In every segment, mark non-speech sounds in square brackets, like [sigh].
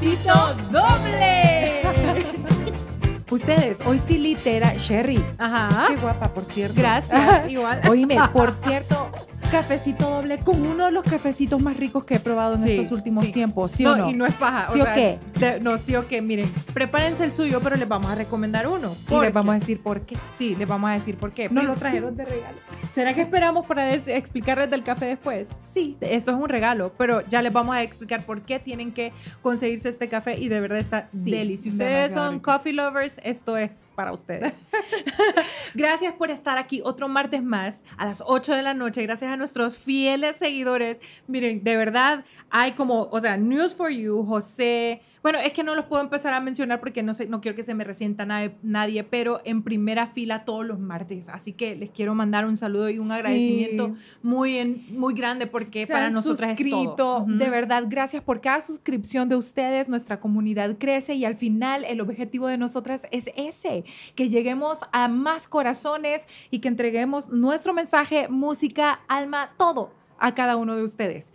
¡Besito doble. [laughs] Ustedes, hoy sí litera Sherry. Ajá. Qué guapa, por cierto. Gracias, [laughs] igual. Oíme, por cierto, cafecito doble con uno de los cafecitos más ricos que he probado en estos últimos tiempos, ¿sí no, o no? y no es paja. ¿Sí o, qué? no, sí o qué. Miren, prepárense el suyo, pero les vamos a recomendar uno. Y les vamos a decir por qué. Sí, les vamos a decir por qué. No lo trajeron de regalo. ¿Será que esperamos para explicarles del café después? Sí, esto es un regalo, pero ya les vamos a explicar por qué tienen que conseguirse este café y de verdad está delicioso. Si ustedes son coffee lovers, esto es para ustedes. [laughs] Gracias por estar aquí otro martes más a las 8 de la noche. Gracias a nuestros fieles seguidores. Miren, de verdad, hay como, o sea, News for You, José, bueno, es que no los puedo empezar a mencionar porque no, sé, no quiero que se me resienta nadie, pero en primera fila todos los martes. Así que les quiero mandar un saludo y un agradecimiento muy, muy grande porque para nosotras es todo. De verdad, gracias por cada suscripción de ustedes. Nuestra comunidad crece y al final el objetivo de nosotras es ese, que lleguemos a más corazones y que entreguemos nuestro mensaje, música, alma, todo a cada uno de ustedes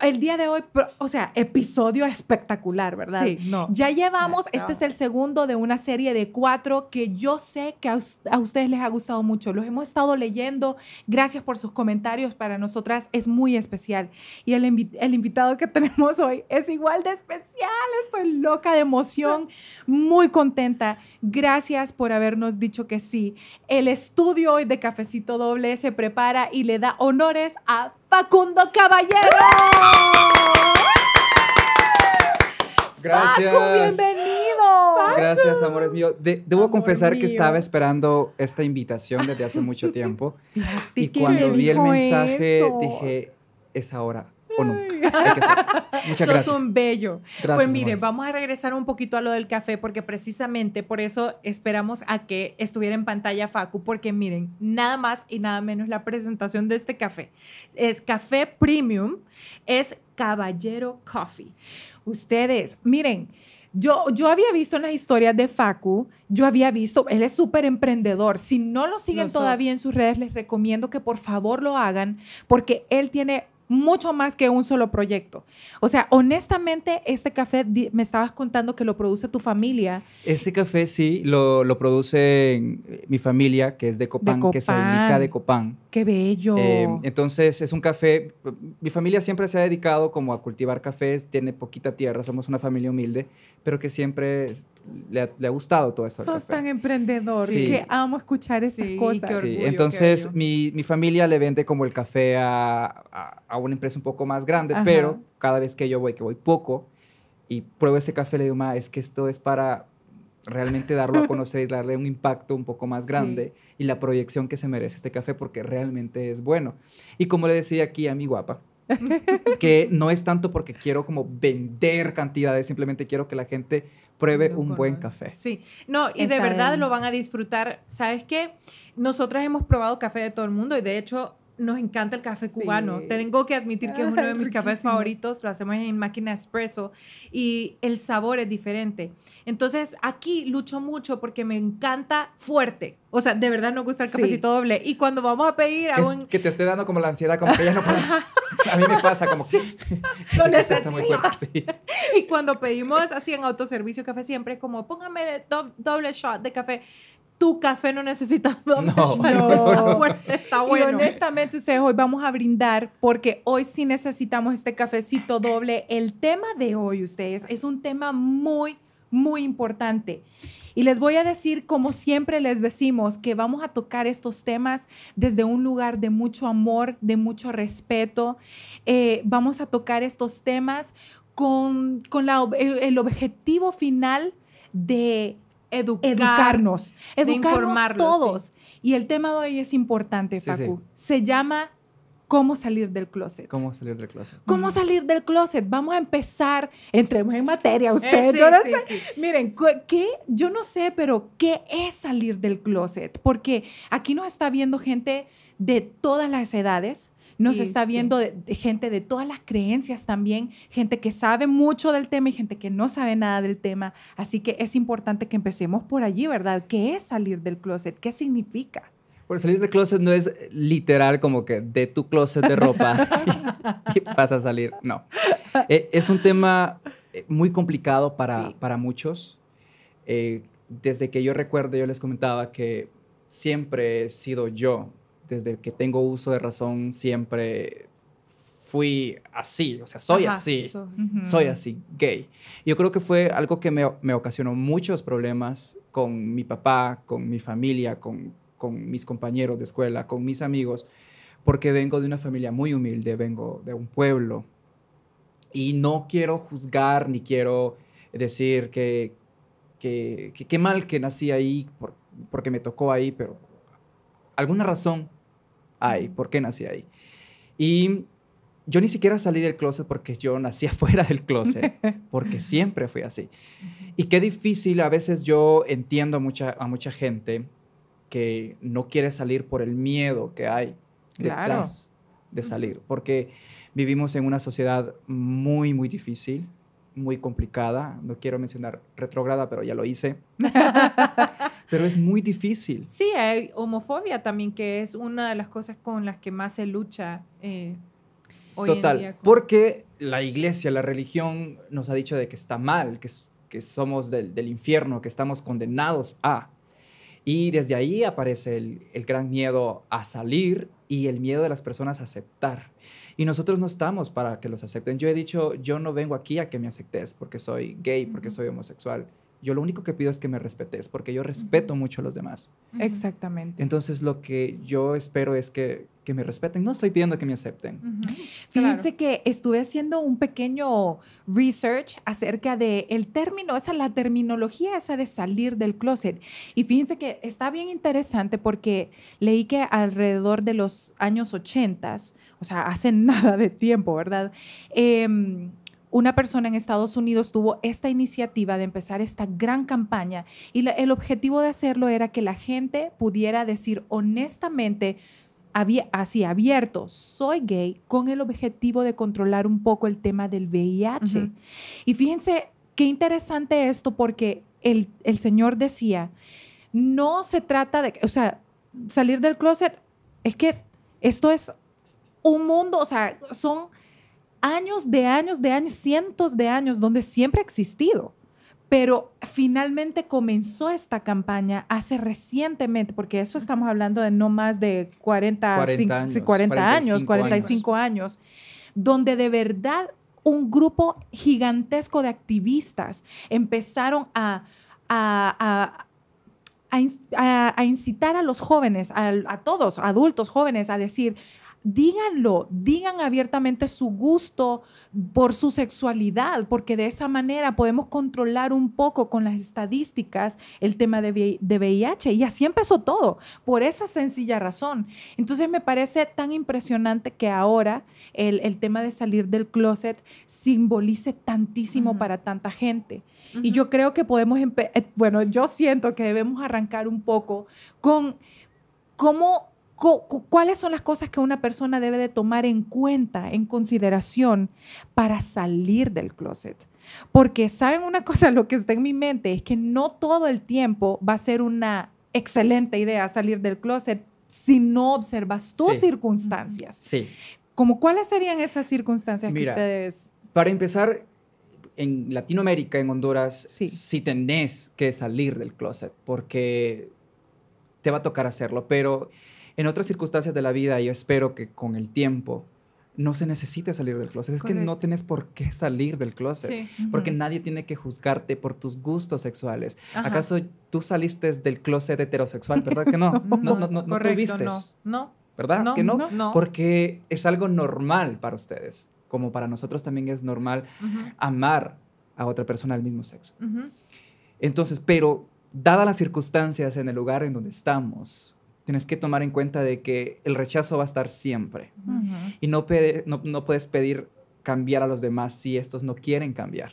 el día de hoy, o sea, episodio espectacular, ¿verdad? Sí, no. Ya llevamos, este es el segundo de una serie de cuatro que yo sé que a, ustedes les ha gustado mucho. Los hemos estado leyendo. Gracias por sus comentarios. Para nosotras es muy especial. Y el, el invitado que [laughs] tenemos hoy es igual de especial. Estoy loca de emoción, muy contenta. Gracias por habernos dicho que sí. El estudio hoy de Cafecito Doble se prepara y le da honores a Facundo Caballero. Gracias. bienvenido. Gracias, amores míos. debo confesar que estaba esperando esta invitación desde hace mucho [laughs] tiempo. y cuando vi el mensaje dije, es ahora o [laughs] Muchas gracias. un bello. pues miren, vamos a regresar un poquito a lo del café porque precisamente por eso esperamos a que estuviera en pantalla Facu porque miren, nada más y nada menos la presentación de este café. Es café premium, es Caballero Coffee. Ustedes, miren, yo, yo, había visto en las historias de Facu, yo había visto, él es súper emprendedor. Si no lo siguen todavía en sus redes, les recomiendo que por favor lo hagan porque él tiene mucho más que un solo proyecto. O sea, honestamente, este café me estabas contando que lo produce tu familia. Este café sí, lo, produce eh, mi familia, que es de Copán, que se dedica de Copán. ¡Qué bello! Em, entonces, es un café. Eh, mi familia siempre se ha dedicado como a cultivar cafés, tiene poquita tierra, somos una familia humilde, pero que siempre le ha, le ha gustado todo eso. Sos tan emprendedor y que amo escuchar esas sí, cosas. Orgullo, Entonces, mi, familia le vende como el café a, una empresa un poco más grande, pero cada vez que yo voy, que voy poco, y pruebo este café, le digo, ma, es que esto es para realmente darlo a [laughs] conocer y darle un impacto un poco más grande y la proyección que se merece este café porque realmente es bueno. Y como le decía aquí a mi guapa, [laughs] que no es tanto porque quiero como vender cantidades, simplemente quiero que la gente pruebe un buen café. Sí, no, y de verdad lo van a disfrutar. ¿Sabes qué? Nosotras hemos probado café de todo el mundo y de hecho nos encanta el café cubano. Tengo que admitir que es uno de mis [laughs] cafés favoritos. Lo hacemos en máquina espresso y el sabor es diferente. Entonces, aquí lucho mucho porque me encanta fuerte. O sea, de verdad nos gusta el cafecito doble. Y cuando vamos a pedir que, a un... que te esté dando como la ansiedad, como que ya no [laughs] a mí me pasa como que... [laughs] Y cuando pedimos así en autoservicio café siempre como, póngame doble shot de café tu café no necesita [laughs] no, no. Está bueno. Y honestamente, ustedes hoy vamos a brindar porque hoy sí necesitamos este cafecito doble. El tema de hoy, ustedes, es un tema muy, muy importante. Y les voy a decir, como siempre les decimos, que vamos a tocar estos temas desde un lugar de mucho amor, de mucho respeto. Eh, vamos a tocar estos temas con, el objetivo final de educarnos, educarnos todos. Y el tema de hoy es importante, Facu. Se llama cómo salir del closet. Cómo salir del closet. Cómo salir del closet. Vamos a empezar, entremos en materia eh, ustedes. yo no sé. Miren, ¿qué? Yo no sé, pero ¿qué es salir del closet? Porque aquí nos está viendo gente de todas las edades, nos está viendo gente de todas las creencias también, gente que sabe mucho del tema y gente que no sabe nada del tema. Así que es importante que empecemos por allí, ¿verdad? ¿Qué es salir del closet? ¿Qué significa? Bueno, salir del closet no es literal como que de tu closet de ropa [laughs] y vas a salir. No. Eh, es un tema eh, muy complicado para, muchos. Eh, desde que yo recuerdo, yo les comentaba que siempre he sido yo desde que tengo uso de razón siempre fui así, o sea, soy así, soy así, gay. Yo creo que fue algo que me, me ocasionó muchos problemas con mi papá, con mi familia, con, con, mis compañeros de escuela, con mis amigos, porque vengo de una familia muy humilde, vengo de un pueblo y no quiero juzgar ni quiero decir que qué que, mal que nací ahí porque me tocó ahí, pero alguna razón Ay, por qué nací ahí. Y yo ni siquiera salí del closet porque yo nací [laughs] afuera del closet, [laughs] porque siempre fui así. Y qué difícil, a veces yo entiendo a mucha, a mucha gente que no quiere salir por el miedo que hay detrás de salir, porque vivimos en una sociedad muy, muy difícil, muy complicada, no quiero mencionar retrograda, pero ya lo hice. [laughs] Pero es muy difícil. Sí, hay homofobia también, que es una de las cosas con las que más se lucha. Eh, hoy Total, en día Total, porque la iglesia, la religión nos ha dicho de que está mal, que, que somos del, infierno, que estamos condenados a. Y desde ahí aparece el, el, gran miedo a salir y el miedo de las personas a aceptar. Y nosotros no estamos para que los acepten. Yo he dicho, yo no vengo aquí a que me aceptes porque soy gay, porque soy homosexual. Yo lo único que pido es que me respetes, porque yo respeto mucho a los demás. Exactamente. Entonces lo que yo espero es que, que me respeten. No estoy pidiendo que me acepten. Fíjense que estuve haciendo un pequeño research acerca del el término, esa la terminología esa de salir del closet. Y fíjense que está bien interesante porque leí que alrededor de los años 80, o sea, hace [laughs] nada de tiempo, ¿verdad? Em, una persona en Estados Unidos tuvo esta iniciativa de empezar esta gran campaña y el objetivo de hacerlo era que la gente pudiera decir honestamente, así abierto, soy gay, con el objetivo de controlar un poco el tema del VIH. Y fíjense qué interesante esto porque el, el señor decía, no se trata de, o sea, salir del closet, es que esto es un mundo, o sea, son años de años de años, cientos de años, donde siempre ha existido. Pero finalmente comenzó esta campaña hace recientemente, porque eso estamos hablando de no más de 40, 40 años, 45, años, donde de verdad un grupo gigantesco de activistas empezaron a, a, a incitar a los jóvenes, a todos, adultos, jóvenes, a decir, díganlo, digan abiertamente su gusto por su sexualidad, porque de esa manera podemos controlar un poco con las estadísticas el tema de, VIH. Y así empezó todo, por esa sencilla razón. Entonces me parece tan impresionante que ahora el, tema de salir del closet simbolice tantísimo para tanta gente. Y yo creo que podemos, eh, bueno, yo siento que debemos arrancar un poco con cómo ¿Cuáles son las cosas que una persona debe de tomar en cuenta, en consideración, para salir del closet? Porque saben una cosa, [laughs] lo que está en mi mente es que no todo el tiempo va a ser una excelente idea salir del closet si no observas tus circunstancias. Sí. Como, ¿Cuáles serían esas circunstancias que ustedes... Para empezar, en Latinoamérica, en Honduras, sí. sí tenés que salir del closet porque te va a tocar hacerlo, pero en otras circunstancias de la vida, yo espero que con el tiempo no se necesite salir del closet. Es que no tienes por qué salir del closet. Porque nadie tiene que juzgarte por tus gustos sexuales. ¿Acaso tú saliste del closet heterosexual? ¿Verdad que no? [laughs] no, no, no, no No. ¿Verdad que no? Porque es algo normal para ustedes. Como para nosotros también es normal amar a otra persona del mismo sexo. Entonces, pero dadas las circunstancias en el lugar en donde estamos, tienes que tomar en cuenta de que el rechazo va a estar siempre. Y no, no, no, puedes pedir cambiar a los demás si estos no quieren cambiar.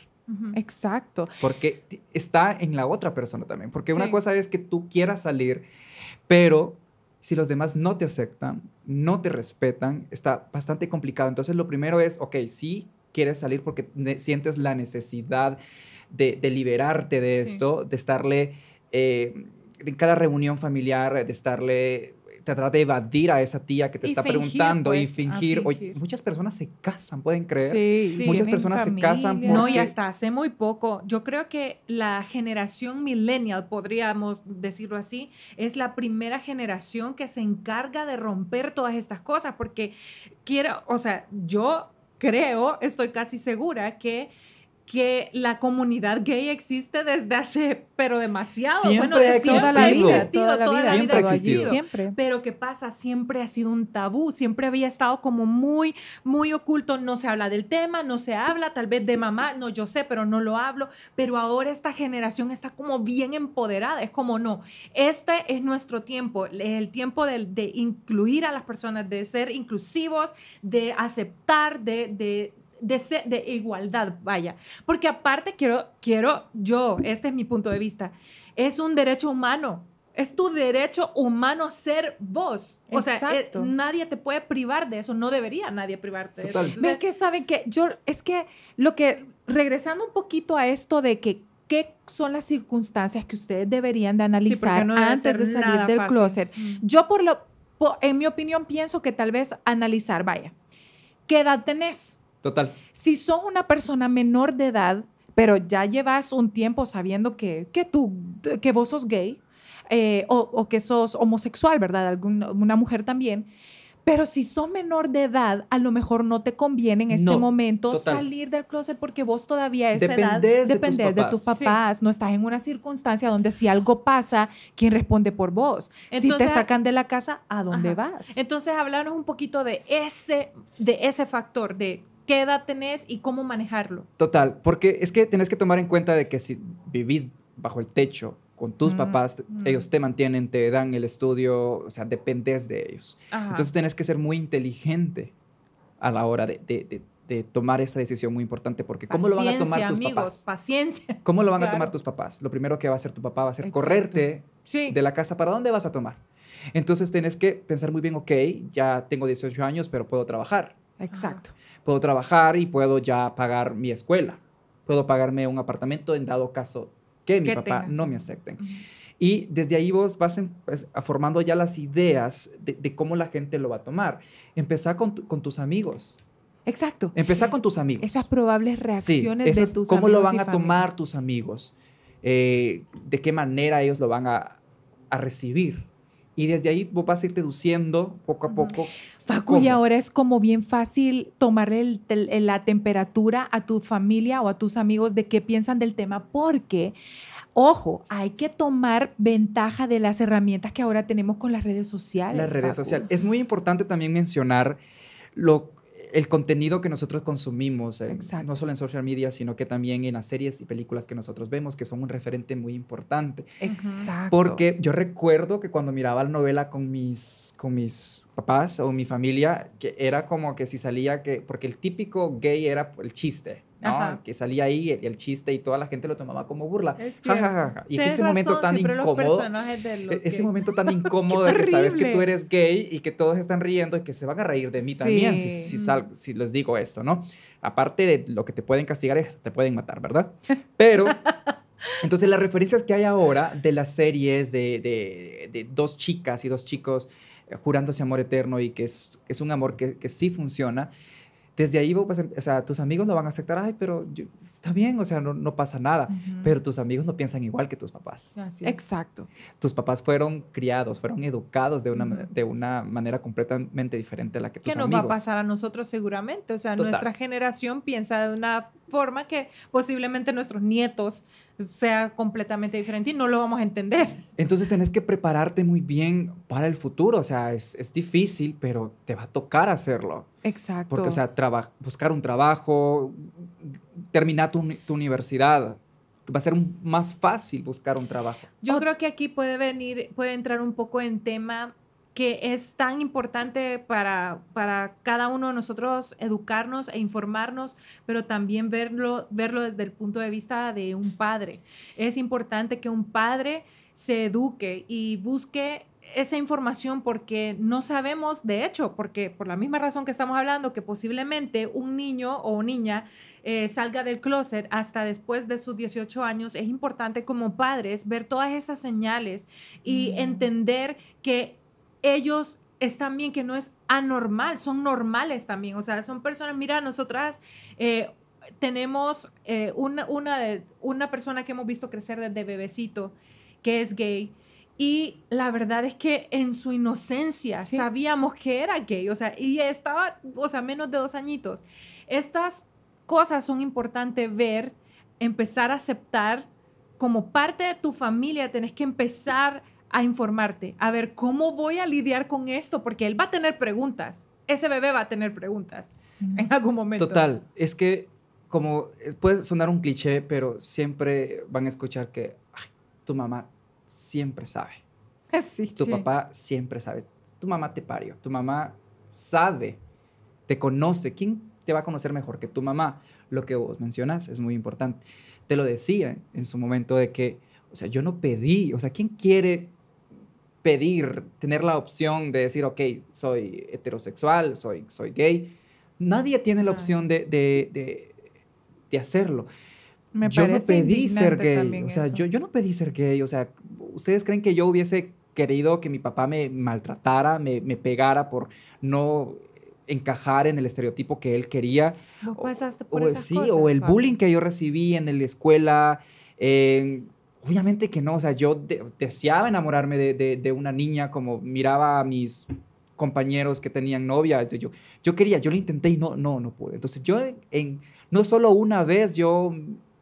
Exacto. Porque está en la otra persona también. Porque una cosa es que tú quieras salir, pero si los demás no te aceptan, no te respetan, está bastante complicado. Entonces lo primero es, ok, sí quieres salir porque sientes la necesidad de, de liberarte de esto, de estarle eh, en cada reunión familiar eh, de estarle te eh, trata de evadir a esa tía que te está preguntando y pues, fingir. muchas personas se casan, pueden creer. Sí, muchas personas se casan. No, y hasta hace muy poco. Yo creo que la generación millennial, podríamos decirlo así, es la primera generación que se encarga de romper todas estas cosas porque quiero, o sea, yo creo, estoy casi segura que que la comunidad gay existe desde hace, pero demasiado. Siempre bueno, ha existido. Toda la vida, ha existido. Pero ¿qué pasa? Siempre ha sido un tabú, siempre había estado como muy, muy oculto. No se habla del tema, no se habla, tal vez de mamá, no, yo sé, pero no lo hablo. Pero ahora esta generación está como bien empoderada. Es como, no, este es nuestro tiempo, el tiempo de, de incluir a las personas, de ser inclusivos, de aceptar, de, de de, igualdad, vaya. Porque aparte quiero, quiero yo, este es mi punto de vista, es un derecho humano. Es tu derecho humano ser vos. O sea, eh, nadie te puede privar de eso. No debería nadie privarte de eso. Entonces, que saben que yo, es que lo que, regresando un poquito a esto de que qué son las circunstancias que ustedes deberían de analizar antes de salir del closer closet. Mm. Yo por lo, en mi opinión pienso que tal vez analizar, vaya, ¿qué edad tenés? Total. Si sos una persona menor de edad, pero ya llevas un tiempo sabiendo que, tú, que vos sos gay eh, o, que sos homosexual, ¿verdad? Alguna, una mujer también. Pero si sos menor de edad, a lo mejor no te conviene en este momento salir del closet porque vos todavía a esa edad de tus papás. De tus papás No estás en una circunstancia donde si algo pasa, ¿quién responde por vos? si te sacan de la casa, ¿a dónde vas? Entonces, hablarnos un poquito de ese, de ese factor, de qué edad tenés y cómo manejarlo. Total, porque es que tenés que tomar en cuenta de que si vivís bajo el techo con tus mm, papás, mm. ellos te mantienen, te dan el estudio, o sea, dependés de ellos. Entonces tenés que ser muy inteligente a la hora de, tomar esa decisión muy importante, porque ¿cómo lo van a tomar tus papás? Paciencia. [laughs] ¿Cómo lo van a tomar tus papás? Lo primero que va a hacer tu papá va a ser correrte de la casa. ¿Para dónde vas a tomar? Entonces tenés que pensar muy bien, ok, ya tengo 18 años, pero puedo trabajar. Exacto puedo trabajar y puedo ya pagar mi escuela, puedo pagarme un apartamento en dado caso que mi papá no me acepten. Y desde ahí vos vas em, pues, formando ya las ideas de, cómo la gente lo va a tomar. Empezá con, tus amigos. Exacto. Empezá con tus amigos. Esas probables reacciones tus de tus ¿Cómo lo van a tomar tus amigos? Eh, ¿De qué manera ellos lo van a, a recibir? Y desde ahí vos vas a ir deduciendo poco a poco. Facu, y ahora es como bien fácil tomarle la temperatura a tu familia o a tus amigos de qué piensan del tema, porque, ojo, hay que tomar ventaja de las herramientas que ahora tenemos con las redes sociales. Las redes sociales. Es muy importante también mencionar lo el contenido que nosotros consumimos, eh, no solo en social media, sino que también en las series y películas que nosotros vemos, que son un referente muy importante. Exacto. Porque yo recuerdo que cuando miraba la novela con mis, con mis papás o mi familia, que era como que si salía que, porque el típico gay era el chiste. Que salía ahí el, chiste y toda la gente lo tomaba como burla. Es Y que ese momento tan incómodo, e-, ese momento tan [laughs] incómodo de que sabes que tú eres gay y que todos están riendo y que se van a reír de mí también si, si les digo esto, ¿no? Aparte de lo que te pueden castigar es te pueden matar, ¿verdad? Pero... [laughs] Entonces, las referencias que hay ahora de las series de, dos chicas y dos chicos eh, jurándose amor eterno y que es, un amor que, que sí funciona, desde ahí, a pues, em, o sea, tus amigos lo van a aceptar, ay, pero está bien, o sea, no, no pasa nada, pero tus amigos no piensan igual que tus papás. Así Exacto. Tus papás fueron criados, fueron educados de una, de una manera completamente diferente a la que tus amigos. Que no va a pasar a nosotros seguramente, o sea, nuestra generación piensa de una forma que posiblemente nuestros nietos sea completamente diferente y no lo vamos a entender. Entonces tenés que prepararte muy bien para el futuro, o sea, es, difícil, pero te va a tocar hacerlo. Exacto. Porque, o sea, buscar un trabajo, terminar tu, universidad, va a ser más fácil buscar un trabajo. Yo creo que aquí puede venir, puede entrar un poco en tema que es tan importante para, para cada uno de nosotros educarnos e informarnos, pero también verlo, verlo desde el punto de vista de un padre. Es importante que un padre se eduque y busque esa información porque no sabemos, de hecho, porque por la misma razón que estamos hablando, que posiblemente un niño o niña eh, salga del closet hasta después de sus 18 años, es importante como padres ver todas esas señales y mm. entender que ellos están bien, que no es anormal, son normales también. O sea, son personas, mira, nosotras eh, tenemos eh, una, una, una persona que hemos visto crecer desde bebecito, que es gay. Y la verdad es que en su inocencia sabíamos que era gay, o sea, y estaba, o sea, menos de dos añitos. Estas cosas son importantes ver, empezar a aceptar como parte de tu familia, tenés que empezar a informarte, a ver cómo voy a lidiar con esto, porque él va a tener preguntas, ese bebé va a tener preguntas en algún momento. Total, es que como eh, puede sonar un cliché, pero siempre van a escuchar que tu mamá siempre sabe. [laughs] Sí, tu papá siempre sabe. Tu mamá te parió, tu mamá sabe, te conoce. ¿Quién te va a conocer mejor que tu mamá? Lo que vos mencionas es muy importante. Te lo decía en su momento de que, o sea, yo no pedí, o sea, ¿quién quiere pedir, tener la opción de decir, ok, soy heterosexual, soy, soy gay. Nadie tiene la opción de, hacerlo. yo no pedí ser gay, o sea, yo, yo, no pedí ser gay, o sea, ¿ustedes creen que yo hubiese querido que mi papá me maltratara, me, pegara por no encajar en el estereotipo que él quería? ¿Vos pasaste por o, sí, o el bullying que yo recibí en la escuela, en obviamente que no, o sea, yo deseaba enamorarme de, una niña como miraba a mis compañeros que tenían novia, yo, yo quería, yo lo intenté y no, no, no pude. Entonces yo, en, no solo una vez, yo,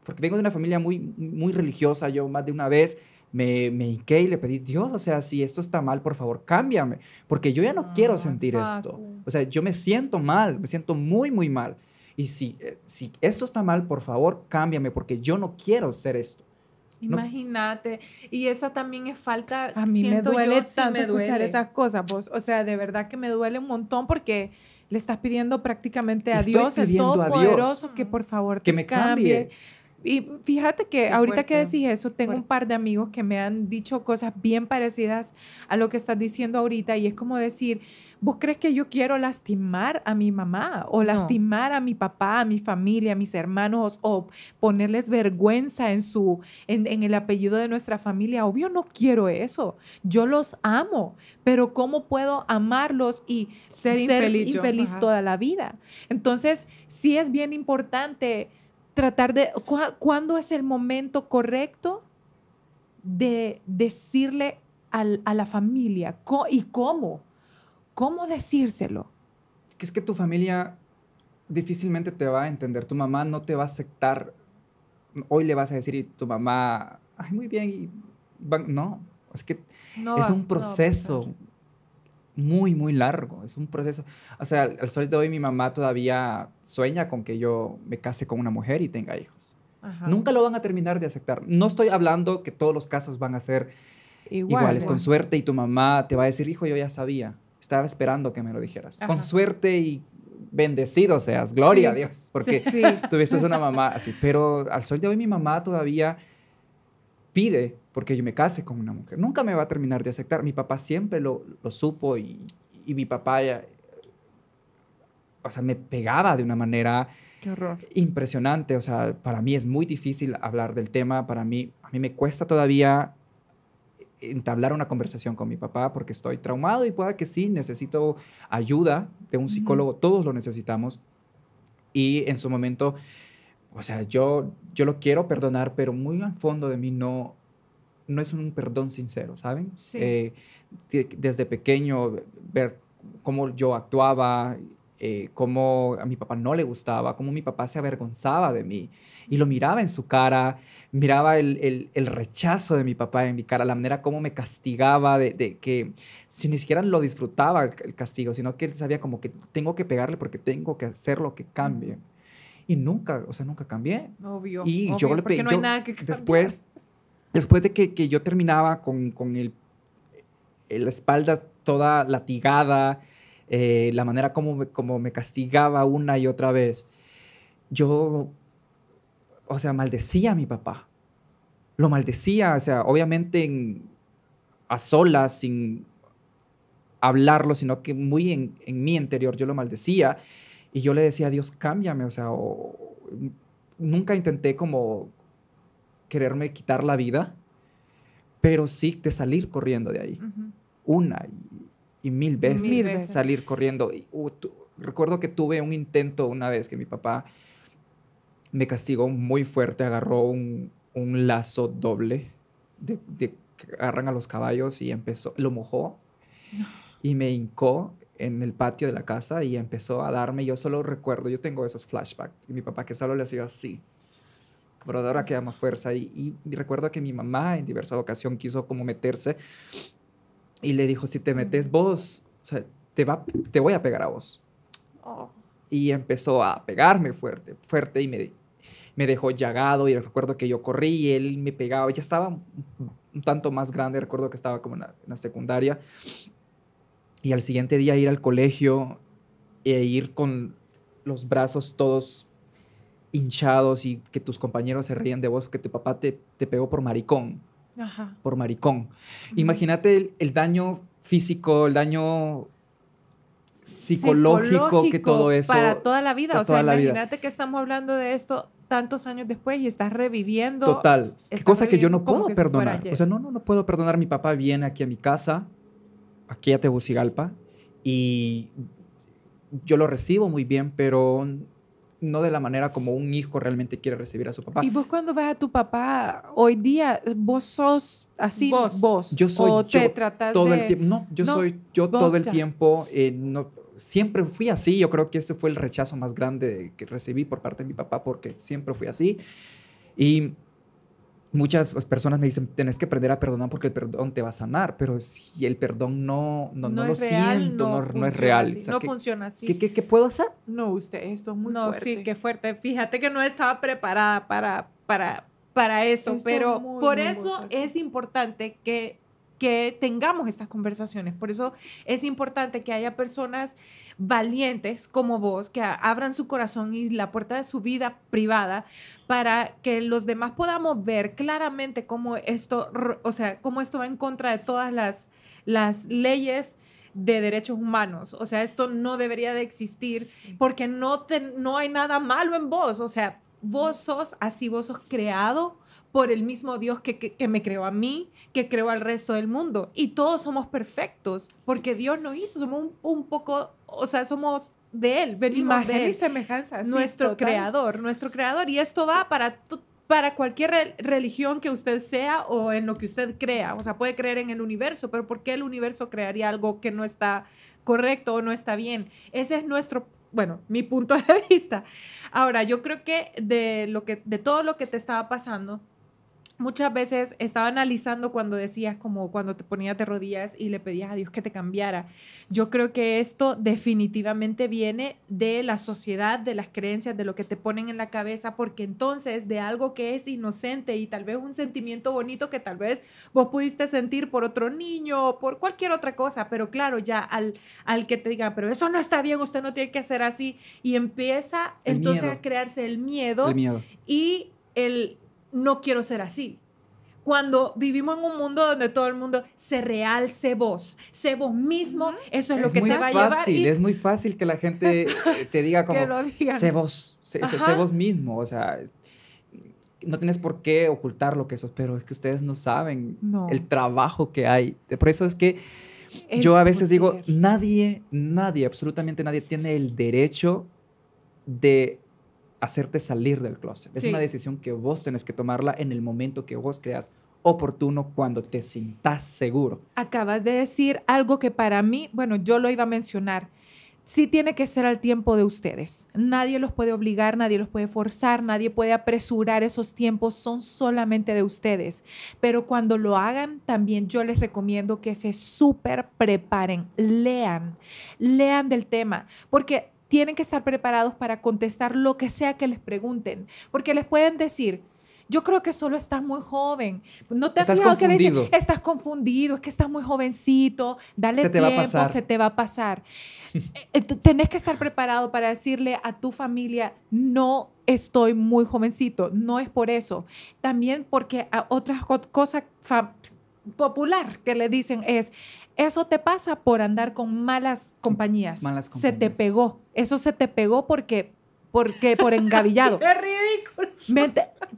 porque vengo de una familia muy, muy religiosa, yo más de una vez me, me hinqué y le pedí, Dios, o sea, si esto está mal, por favor, cámbiame, porque yo ya no ah, quiero sentir esto. O sea, yo me siento mal, me siento muy, muy mal. Y si, eh, si esto está mal, por favor, cámbiame, porque yo no quiero ser esto. Imagínate. Y esa también es falta. A mí me duele tanto escuchar esas cosas, vos. O sea, de verdad que me duele un montón porque le estás pidiendo prácticamente a Dios, el Todopoderoso, que por favor que me cambie y fíjate que ahorita que decís eso, tengo un par de amigos que me han dicho cosas bien parecidas a lo que estás diciendo ahorita y es como decir, ¿vos crees que yo quiero lastimar a mi mamá o lastimar a mi papá, a mi familia, a mis hermanos o ponerles vergüenza en, su, en, el apellido de nuestra familia? Obvio no quiero eso. Yo los amo, pero ¿cómo puedo amarlos y ser, infeliz toda la vida? Entonces, sí es bien importante tratar de, ¿cuándo es el momento correcto de decirle a la familia y cómo? ¿Cómo decírselo? Que es que tu familia difícilmente te va a entender, tu mamá no te va a aceptar, hoy le vas a decir y tu mamá, ay, muy bien, no, es que es un proceso muy, muy largo. Es un proceso. O sea, al, sol de hoy mi mamá todavía sueña con que yo me case con una mujer y tenga hijos. Nunca lo van a terminar de aceptar. No estoy hablando que todos los casos van a ser iguales. Con suerte y tu mamá te va a decir, hijo, yo ya sabía. Estaba esperando que me lo dijeras. Con suerte y bendecido seas. Gloria a Dios. Porque [laughs] tuviste una mamá así. Pero al sol de hoy mi mamá todavía pide porque yo me case con una mujer. Nunca me va a terminar de aceptar. Mi papá siempre lo, lo supo y, y, mi papá, ya, eh, o sea, me pegaba de una manera impresionante. O sea, para mí es muy difícil hablar del tema. Para mí, a mí me cuesta todavía entablar una conversación con mi papá porque estoy traumado y pueda que sí, necesito ayuda de un psicólogo, todos lo necesitamos. Y en su momento, o sea, yo, yo lo quiero perdonar, pero muy al fondo de mí no, no es un perdón sincero, ¿saben? Sí. Eh, desde pequeño, ver cómo yo actuaba, eh, cómo a mi papá no le gustaba, cómo mi papá se avergonzaba de mí. Y lo miraba en su cara, miraba el, rechazo de mi papá en mi cara, la manera como me castigaba, de, que si ni siquiera lo disfrutaba el, castigo, sino que él sabía como que tengo que pegarle porque tengo que hacer lo que cambie. Mm. Y nunca, o sea, nunca cambié. Obvio. Y yo le pegué. No después, después de que, yo terminaba con, eh, la espalda toda latigada, eh, la manera como me, como me castigaba una y otra vez, yo, o sea, maldecía a mi papá. Lo maldecía, o sea, obviamente a solas, sin hablarlo, sino que muy en, mi interior yo lo maldecía y yo le decía, Dios, cámbiame, o sea, nunca intenté como quererme quitar la vida, pero sí de salir corriendo de ahí. Una y, mil veces. Mil Salir corriendo. Uh, recuerdo que tuve un intento una vez que mi papá me castigó muy fuerte, agarró un, lazo doble de, que agarran a los caballos y empezó, lo mojó y me hincó en el patio de la casa y empezó a darme, yo solo recuerdo, yo tengo esos flashbacks, y mi papá que solo le hacía así, pero ahora queda más fuerza. Y, y, recuerdo que mi mamá en diversa ocasión quiso como meterse y le dijo, si te metes vos, te, va, te voy a pegar a vos. Oh. Y empezó a pegarme fuerte, fuerte y me, me dejó llagado y recuerdo que yo corrí y él me pegaba, ya estaba un tanto más grande, recuerdo que estaba como la, en la secundaria. Y al siguiente día ir al colegio e ir con los brazos todos hinchados y que tus compañeros se reían de vos porque tu papá te, pegó por maricón. Ajá. Por maricón. Imagínate el, daño físico, el daño psicológico, que todo eso. Para toda la vida. O sea, imagínate que estamos hablando de esto tantos años después y estás reviviendo. Total. es cosa que yo no puedo perdonar. O sea, no, no, no puedo perdonar. Mi papá viene aquí a mi casa, aquí a Tegucigalpa, y yo lo recibo muy bien, pero no de la manera como un hijo realmente quiere recibir a su papá. Y vos cuando vas a tu papá hoy día, vos sos así, vos, yo soy te tratas todo el tiempo, no, yo soy yo todo el tiempo, eh, no, siempre fui así, yo creo que este fue el rechazo más grande que recibí por parte de mi papá porque siempre fui así y muchas pues, personas me dicen, tenés que aprender a perdonar porque el perdón te va a sanar, pero si el perdón no, no, lo siento, no, es real. no funciona así. ¿qué, puedo hacer? No, usted, esto es muy fuerte. No, sí, qué fuerte. Fíjate que no estaba preparada para, para, para eso, pero por eso es importante que que tengamos estas conversaciones. Por eso es importante que haya personas valientes como vos, que abran su corazón y la puerta de su vida privada para que los demás podamos ver claramente cómo esto, o sea, cómo esto va en contra de todas las, leyes de derechos humanos. O sea, esto no debería de existir porque no, no hay nada malo en vos. O sea, vos mm. sos así, vos sos creado por el mismo Dios que, me creó a mí, que creó al resto del mundo. Y todos somos perfectos, porque Dios nos hizo, somos un, poco, o sea, somos de Él, venimos de Él. y semejanza. nuestro creador, nuestro creador. Y esto va para para cualquier religión que usted sea o en lo que usted crea. O sea, puede creer en el universo, pero ¿por qué el universo crearía algo que no está correcto o no está bien? Ese es nuestro, bueno, mi punto de [laughs] vista. Ahora, yo creo que de, lo que, de todo lo que te estaba pasando, muchas veces estaba analizando cuando decías como cuando te ponías de rodillas y le pedías a Dios que te cambiara. Yo creo que esto definitivamente viene de la sociedad, de las creencias, de lo que te ponen en la cabeza, porque entonces de algo que es inocente y tal vez un sentimiento bonito que tal vez vos pudiste sentir por otro niño o por cualquier otra cosa, pero claro, ya al, al que te digan, pero eso no está bien, usted no tiene que hacer así, y empieza entonces a crearse el miedo. y el no quiero ser así. Cuando vivimos en un mundo donde todo el mundo se realce vos, se vos mismo, eso es, lo que te va a llevar. Fácil, Es muy fácil que la gente eh, te diga [laughs] como, sé vos, sé, vos mismo, o sea, no tienes por qué ocultar lo que sos, pero es que ustedes no saben el trabajo que hay. Por eso es que yo a veces digo, nadie, nadie, absolutamente nadie tiene el derecho de hacerte salir del closet. Es una decisión que vos tenés que tomarla en el momento que vos creas oportuno cuando te sintas seguro. Acabas de decir algo que para mí, bueno, yo lo iba a mencionar. Sí tiene que ser al tiempo de ustedes. Nadie los puede obligar, nadie los puede forzar, nadie puede apresurar esos tiempos, son solamente de ustedes. Pero cuando lo hagan, también yo les recomiendo que se súper preparen, lean, lean del tema, porque tienen que estar preparados para contestar lo que sea que les pregunten, porque les pueden decir, yo creo que solo estás muy joven. No te que le dicen, estás confundido, es que estás muy jovencito, dale tiempo, se te va a pasar. Eh, eh, tenés que estar preparado para decirle a tu familia, no estoy muy jovencito, no es por eso. También porque otra otras cosas popular que le dicen es, eso te pasa por andar con malas compañías. Malas compañías. Se te pegó. Eso se te pegó porque, porque por engavillado. Es [laughs] ridículo!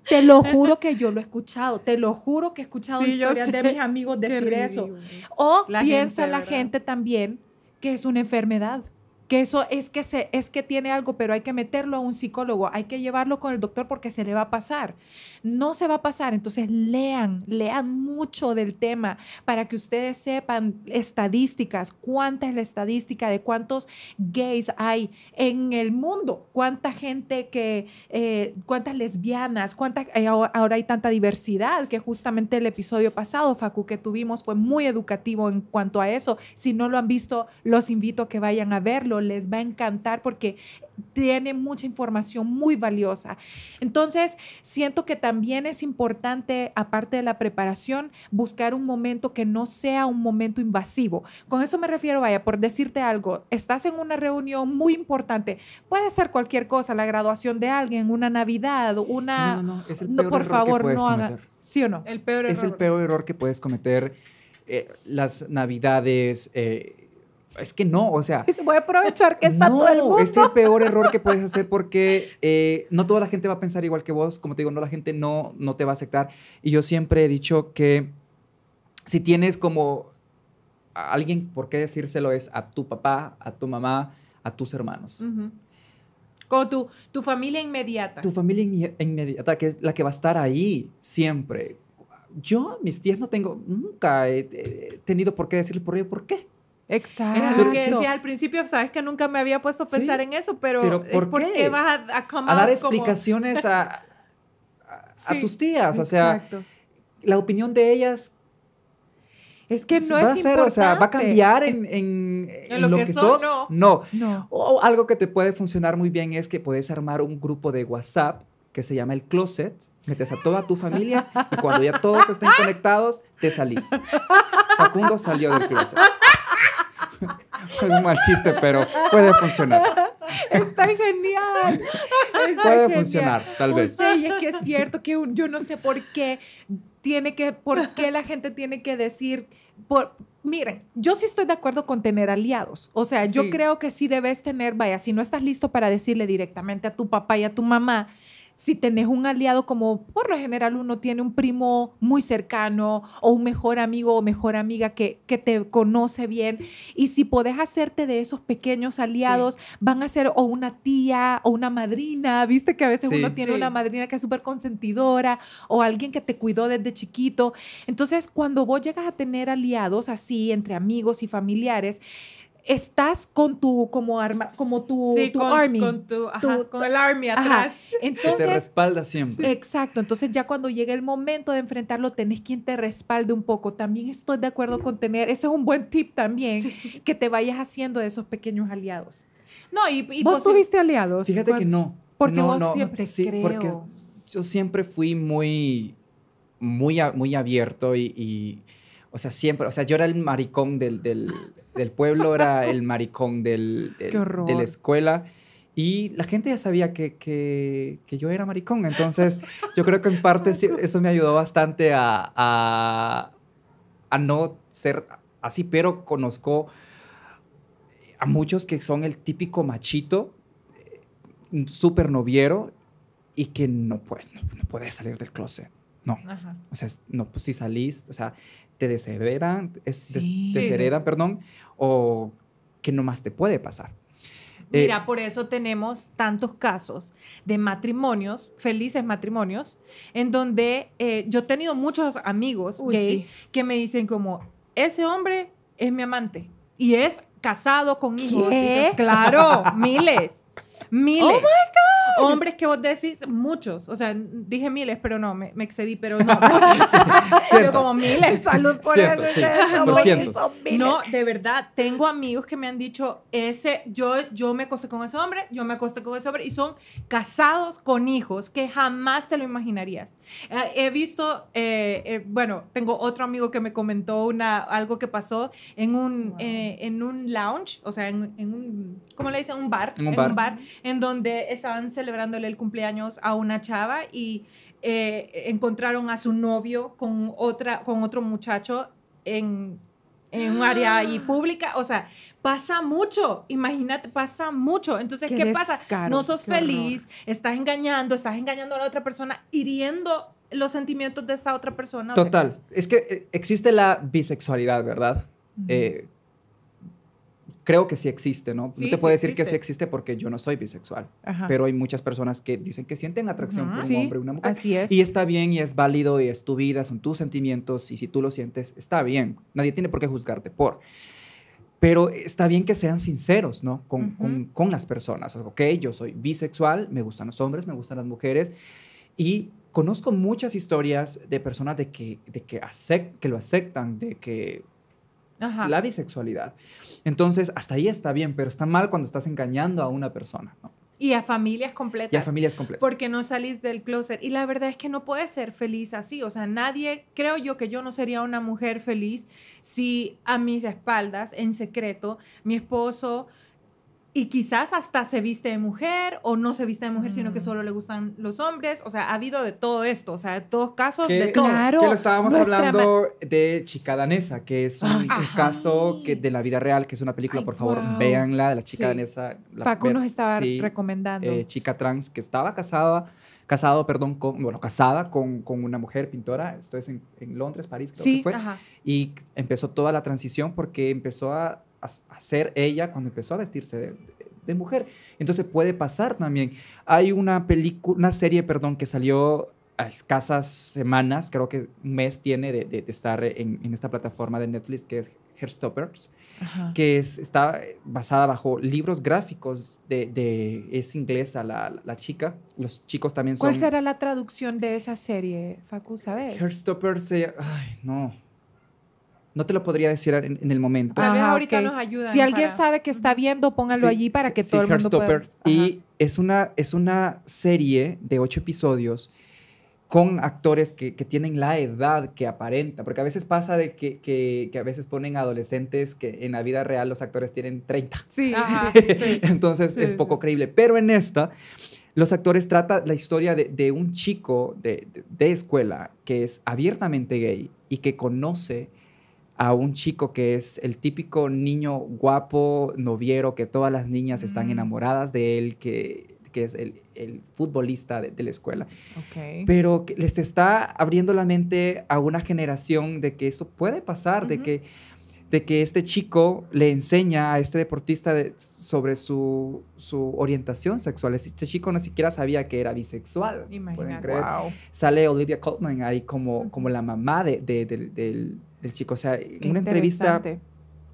te, lo juro que yo lo he escuchado. Te lo juro que he escuchado historias de mis amigos decir eso. O piensa la gente también que es una enfermedad que eso es que, se, es que tiene algo, pero hay que meterlo a un psicólogo, hay que llevarlo con el doctor porque se le va a pasar. No se va a pasar, entonces lean, lean mucho del tema para que ustedes sepan estadísticas, cuánta es la estadística de cuántos gays hay en el mundo, cuánta gente que, eh, cuántas lesbianas, cuántas, eh, ahora hay tanta diversidad que justamente el episodio pasado, Facu, que tuvimos fue muy educativo en cuanto a eso. Si no lo han visto, los invito a que vayan a verlo les va a encantar porque tiene mucha información muy valiosa. Entonces, siento que también es importante, aparte de la preparación, buscar un momento que no sea un momento invasivo. Con eso me refiero, vaya, por decirte algo, estás en una reunión muy importante, puede ser cualquier cosa, la graduación de alguien, una Navidad, una... No, no, no. por favor, no haga... ¿Sí o no? El peor Es el peor error que puedes cometer. Eh, las navidades, eh, es que no, o sea. Y se puede aprovechar que está todo el mundo. Es el peor [laughs] error que puedes hacer porque eh, no toda la gente va a pensar igual que vos. Como te digo, no, la gente no, no te va a aceptar. Y yo siempre he dicho que si tienes como alguien, por qué decírselo es a tu papá, a tu mamá, a tus hermanos. Como tu, tu familia inmediata. Tu familia inmediata, que es la que va a estar ahí siempre. Yo, mis tías, no tengo, nunca he, tenido por qué decirle por ello, ¿por qué? Exacto. Era lo que decía al principio, sabes que nunca me había puesto a pensar en eso, pero, por, qué? vas a, dar explicaciones a, tus tías? O sea, la opinión de ellas... Es que no va a ¿va a cambiar en, lo, que, sos? No. no. no. O algo que te puede funcionar muy bien es que puedes armar un grupo de WhatsApp que se llama el closet. Metes a toda tu familia y cuando ya todos estén conectados, te salís. Facundo salió del closet. Fue un mal chiste, pero puede funcionar. Está genial. puede funcionar, tal vez. O es que es cierto que yo no sé por qué tiene que, por qué la gente tiene que decir, por, miren, yo sí estoy de acuerdo con tener aliados. O sea, yo creo que sí debes tener, vaya, si no estás listo para decirle directamente a tu papá y a tu mamá si tenés un aliado como por lo general uno tiene un primo muy cercano o un mejor amigo o mejor amiga que, te conoce bien y si podés hacerte de esos pequeños aliados, van a ser o una tía o una madrina, viste que a veces uno tiene una madrina que es súper consentidora o alguien que te cuidó desde chiquito. Entonces, cuando vos llegas a tener aliados así entre amigos y familiares, estás con tu como arma como tu, army con tu, con el army atrás [laughs] entonces que te respalda siempre exacto entonces ya cuando llega el momento de enfrentarlo tenés quien te respalde un poco también estoy de acuerdo con tener ese es un buen tip también que te vayas haciendo de esos pequeños aliados no y, vos tuviste aliados fíjate que no porque vos siempre creo. yo siempre fui muy muy muy abierto y, o sea siempre o sea yo era el maricón del del pueblo era el maricón del, de la escuela. Y la gente ya sabía que, yo era maricón. Entonces, yo creo que en parte eso me ayudó bastante a, no ser así, pero conozco a muchos que son el típico machito, eh, súper noviero, y que no puedes, no, no puedes salir del closet. No. O sea, no, pues si salís, o sea, te desheredan, Te sí. desheredan, perdón, o que nomás te puede pasar. Eh, Mira, por eso tenemos tantos casos de matrimonios, felices matrimonios, en donde eh, yo he tenido muchos amigos gay que me dicen como, ese hombre es mi amante y es casado con hijos. Claro, miles, miles. Oh hombres que vos decís, muchos, o sea, dije miles, pero no, me, excedí, pero no. pero [laughs] como miles, salud por eso. No, de verdad, tengo amigos que me han dicho, ese, yo, yo me acosté con ese hombre, yo me acosté con ese hombre, y son casados con hijos que jamás te lo imaginarías. Eh, he visto, eh, eh, bueno, tengo otro amigo que me comentó una, algo que pasó en un, en un lounge, o sea, en, en un, ¿cómo le dicen? Un bar. En un bar. En, bar, en donde estaban celebrando celebrándole el cumpleaños a una chava y eh, encontraron a su novio con, otra, con otro muchacho en, en un área ahí ah. pública. O sea, pasa mucho, imagínate, pasa mucho. Entonces, ¿qué, pasa? No sos feliz, estás engañando, estás engañando a la otra persona, hiriendo los sentimientos de esa otra persona. Total, es que eh, existe la bisexualidad, ¿verdad? creo que sí existe, ¿no? no te puedo decir que sí existe porque yo no soy bisexual, pero hay muchas personas que dicen que sienten atracción por un hombre y una mujer. Así es. Y está bien y es válido y es tu vida, son tus sentimientos y si tú lo sientes, está bien. Nadie tiene por qué juzgarte por. Pero está bien que sean sinceros, ¿no? Con, con, las personas. ok, yo soy bisexual, me gustan los hombres, me gustan las mujeres y conozco muchas historias de personas de que, de que, que lo aceptan, de que la bisexualidad. Entonces, hasta ahí está bien, pero está mal cuando estás engañando a una persona. Y a familias completas. Y a familias completas. Porque no salís del closet. Y la verdad es que no puedes ser feliz así. O sea, nadie, creo yo que yo no sería una mujer feliz si a mis espaldas, en secreto, mi esposo, y quizás hasta se viste de mujer o no se viste de mujer, sino que mm. solo le gustan los hombres. O sea, ha habido de todo esto, o sea, de todos casos, de todo. Claro, que estábamos hablando de Chica Danesa, que es un, caso que de la vida real, que es una película, por favor, véanla, de la Chica Danesa. La Paco nos estaba recomendando. Eh, chica trans que estaba casada casado, perdón, con, bueno, casada con, una mujer pintora, esto es en, Londres, París, creo que fue, y empezó toda la transición porque empezó a hacer ella cuando empezó a vestirse de, mujer. Entonces puede pasar también. Hay una película, una serie, perdón, que salió a escasas semanas, creo que un mes tiene de, estar en, esta plataforma de Netflix que es Hairstoppers, que está eh, basada bajo libros gráficos de, es inglesa la, la, chica, los chicos también son... ¿Cuál será la traducción de esa serie, Facu, sabes? Hairstoppers, ay, no, no te lo podría decir en, el momento. Tal vez ahorita nos ayuda. Si alguien sabe que está viendo, póngalo allí para que todo el mundo Y es una, es una serie de ocho episodios con actores que, tienen la edad que aparenta, porque a veces pasa de que, a veces ponen adolescentes que en la vida real los actores tienen 30. Sí, entonces es poco creíble, pero en esta los actores tratan la historia de, un chico de, de, escuela que es abiertamente gay y que conoce a un chico que es el típico niño guapo, noviero, que todas las niñas están mm. enamoradas de él, que, es el, futbolista de, la escuela. Pero que les está abriendo la mente a una generación de que eso puede pasar, de, que, de que este chico le enseña a este deportista sobre su, orientación sexual. Este chico ni no siquiera sabía que era bisexual. Imagínate. Sale Olivia Colman ahí como, como la mamá de, del del chico. O sea, en una entrevista,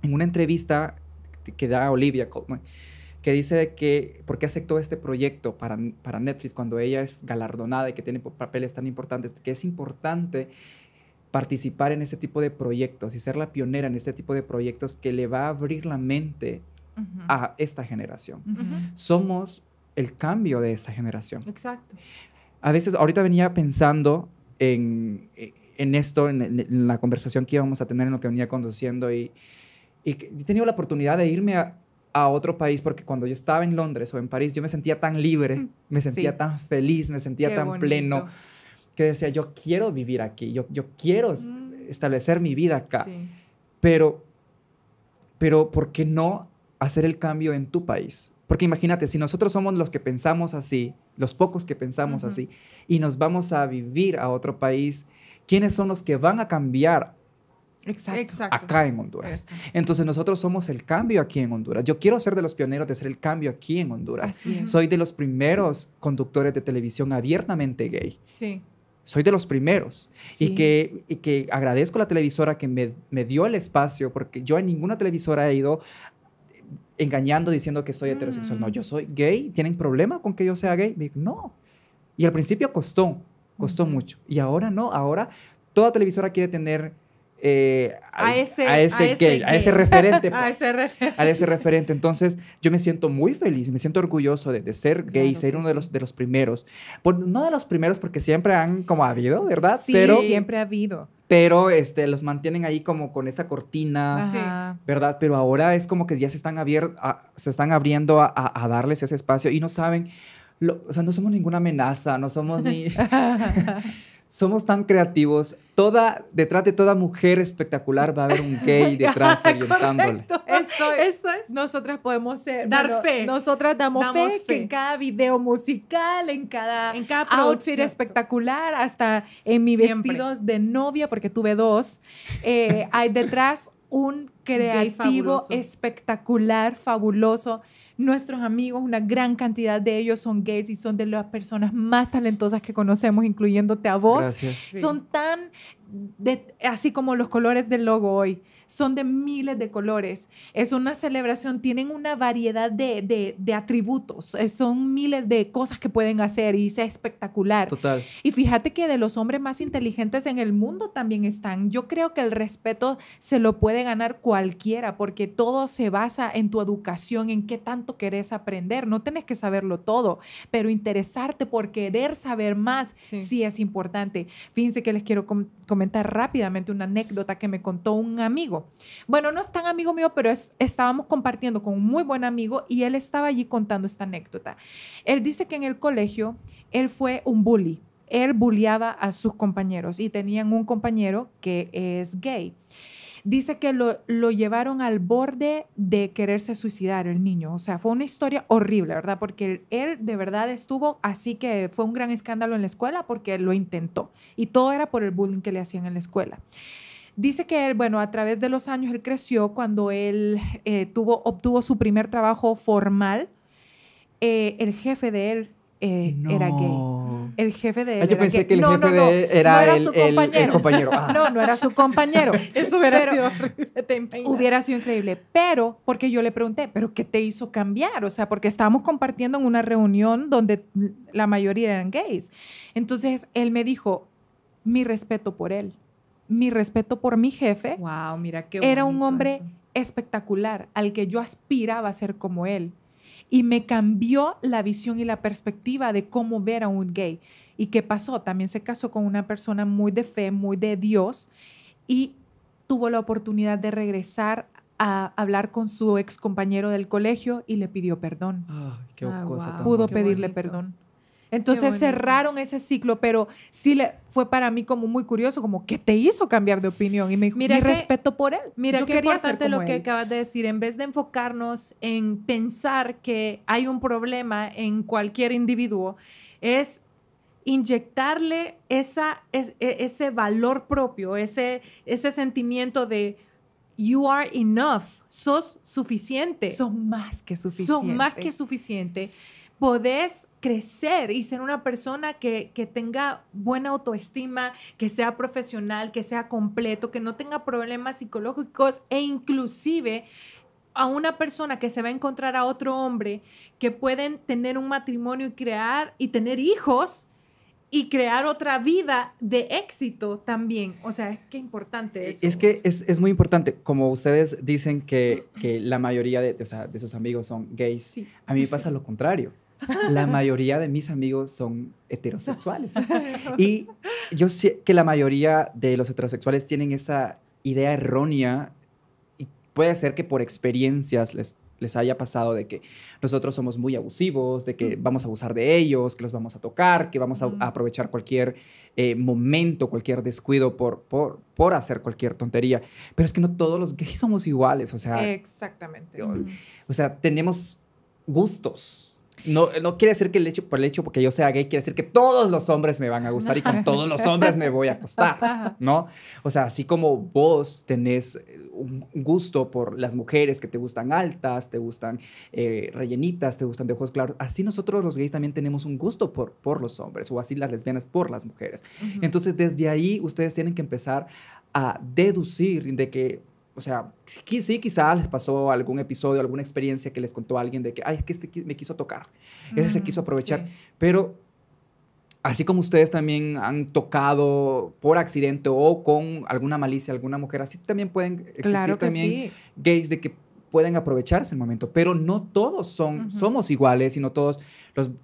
en una entrevista que da Olivia Colman, que dice que por qué aceptó este proyecto para, Netflix cuando ella es galardonada y que tiene papeles tan importantes, que es importante participar en este tipo de proyectos y ser la pionera en este tipo de proyectos que le va a abrir la mente a esta generación. Somos el cambio de esta generación. Exacto. A veces, ahorita venía pensando en, eh, en esto, en, la conversación que íbamos a tener, en lo que venía conduciendo. Y, y he tenido la oportunidad de irme a, otro país porque cuando yo estaba en Londres o en París, yo me sentía tan libre, mm, me sentía tan feliz, me sentía tan pleno, que decía, yo quiero vivir aquí, yo, yo quiero mm. establecer mi vida acá. Pero, pero, ¿por qué no hacer el cambio en tu país? Porque imagínate, si nosotros somos los que pensamos así, los pocos que pensamos así, y nos vamos a vivir a otro país quiénes son los que van a cambiar Acá en Honduras. Entonces nosotros somos el cambio aquí en Honduras. Yo quiero ser de los pioneros de ser el cambio aquí en Honduras. Soy de los primeros conductores de televisión abiertamente gay. Soy de los primeros. Y, que, y que agradezco a la televisora que me, me dio el espacio, porque yo en ninguna televisora he ido engañando diciendo que soy heterosexual. Mm. No, yo soy gay. ¿Tienen problema con que yo sea gay? No. Y al principio costó, Costó mucho. Y ahora no, ahora toda televisora quiere tener eh, a, ese, gay, a ese referente. [laughs] Pues. a, ese referente. Entonces, yo me siento muy feliz, me siento orgulloso de, ser gay, ser uno de, los, de los primeros. no de los primeros, porque siempre han como habido, ¿verdad? Sí, siempre ha habido. Pero este, los mantienen ahí como con esa cortina, ¿verdad? Pero ahora es como que ya se están, se están abriendo a darles ese espacio y no saben o sea, no somos ninguna amenaza, no somos ni... [laughs] [laughs] somos tan creativos. Toda, detrás de toda mujer espectacular va a haber un gay [laughs] detrás orientándole. Eso, eso es. Nosotras podemos ser, dar fe. Nosotras damos, fe, que en cada video musical, en cada, outfit espectacular, hasta en mis vestidos de novia, porque tuve dos, eh, hay detrás un creativo espectacular, fabuloso Nuestros amigos, una gran cantidad de ellos son gays y son de las personas más talentosas que conocemos, incluyéndote a vos. Son tan así como los colores del logo hoy son de miles de colores. Es una celebración, tienen una variedad de, atributos, eh, son miles de cosas que pueden hacer y es espectacular. Total. Y fíjate que de los hombres más inteligentes en el mundo también están. Yo creo que el respeto se lo puede ganar cualquiera porque todo se basa en tu educación, en qué tanto querés aprender. No tienes que saberlo todo, pero interesarte por querer saber más sí, es importante. Fíjense que les quiero comentar rápidamente una anécdota que me contó un amigo. Bueno, no es tan amigo mío, pero estábamos compartiendo con un muy buen amigo y él estaba allí contando esta anécdota. Él dice que en el colegio él fue un bully. Él bulliaba a sus compañeros y tenían un compañero que es gay. Dice que lo, lo llevaron al borde de quererse suicidar el niño. O sea, fue una historia horrible, ¿verdad? Porque él de verdad estuvo, así que fue un gran escándalo en la escuela porque lo intentó. Y todo era por el bullying que le hacían en la escuela. Dice que él, bueno, a través de los años él creció cuando él eh, tuvo, obtuvo su primer trabajo formal. Eh, el jefe de él eh, era gay. El jefe de él. Ah, yo pensé que el jefe de él era, el, compañero. Ah. No, no era su compañero. [laughs] Eso hubiera sido increíble. Hubiera sido increíble. Pero, porque yo le pregunté, ¿pero qué te hizo cambiar? O sea, porque estábamos compartiendo en una reunión donde la mayoría eran gays. Entonces él me dijo, mi respeto por él mi respeto por mi jefe. Wow, mira qué Era un hombre espectacular al que yo aspiraba a ser como él. Y me cambió la visión y la perspectiva de cómo ver a un gay. ¿Y qué pasó? También se casó con una persona muy de fe, muy de Dios, y tuvo la oportunidad de regresar a hablar con su ex compañero del colegio y le pidió perdón. qué ah, cosa Pudo pedirle perdón. Entonces cerraron ese ciclo, pero sí le, fue para mí como muy curioso, como, ¿qué te hizo cambiar de opinión? Y me dijo, mira mi respeto por él. Mira Yo quería lo que acabas de decir. En vez de enfocarnos en pensar que hay un problema en cualquier individuo, es inyectarle esa, e, ese valor propio, ese, ese sentimiento de you are enough, sos suficiente. Sos más que suficiente. Sos más que suficiente podés crecer y ser una persona que, tenga buena autoestima, que sea profesional, que sea completo, que no tenga problemas psicológicos e inclusive a una persona que se va a encontrar a otro hombre que pueden tener un matrimonio y crear y tener hijos y crear otra vida de éxito también. O sea, es que importante e-, eso. Es que es, muy importante. Como ustedes dicen que, que la mayoría de, sus amigos son gays, a mí me pasa lo contrario la mayoría de mis amigos son heterosexuales. [laughs] Y yo sé que la mayoría de los heterosexuales tienen esa idea errónea y puede ser que por experiencias les, les haya pasado de que nosotros somos muy abusivos, de que vamos a abusar de ellos, que los vamos a tocar, que vamos a, aprovechar cualquier eh, momento, cualquier descuido por, hacer cualquier tontería. Pero es que no todos los gays somos iguales, o sea. Exactamente. o sea, tenemos gustos no, quiere decir que el hecho, por el hecho porque yo sea gay, quiere decir que todos los hombres me van a gustar y con todos los hombres me voy a acostar, [laughs] ¿no? O sea, así como vos tenés eh, un gusto por las mujeres que te gustan altas, te gustan eh, rellenitas, te gustan de ojos claros, así nosotros los gays también tenemos un gusto por, por los hombres o así las lesbianas por las mujeres. Entonces, desde ahí ustedes tienen que empezar a deducir de que o sea, sí, quizás les pasó algún episodio, alguna experiencia que les contó alguien de que, ay, es que este me quiso tocar, ese se quiso mm, aprovechar, pero así como ustedes también han tocado por accidente o con alguna malicia, alguna mujer, así también pueden existir también gays de que pueden aprovecharse el momento, pero no todos son, somos iguales sino no todos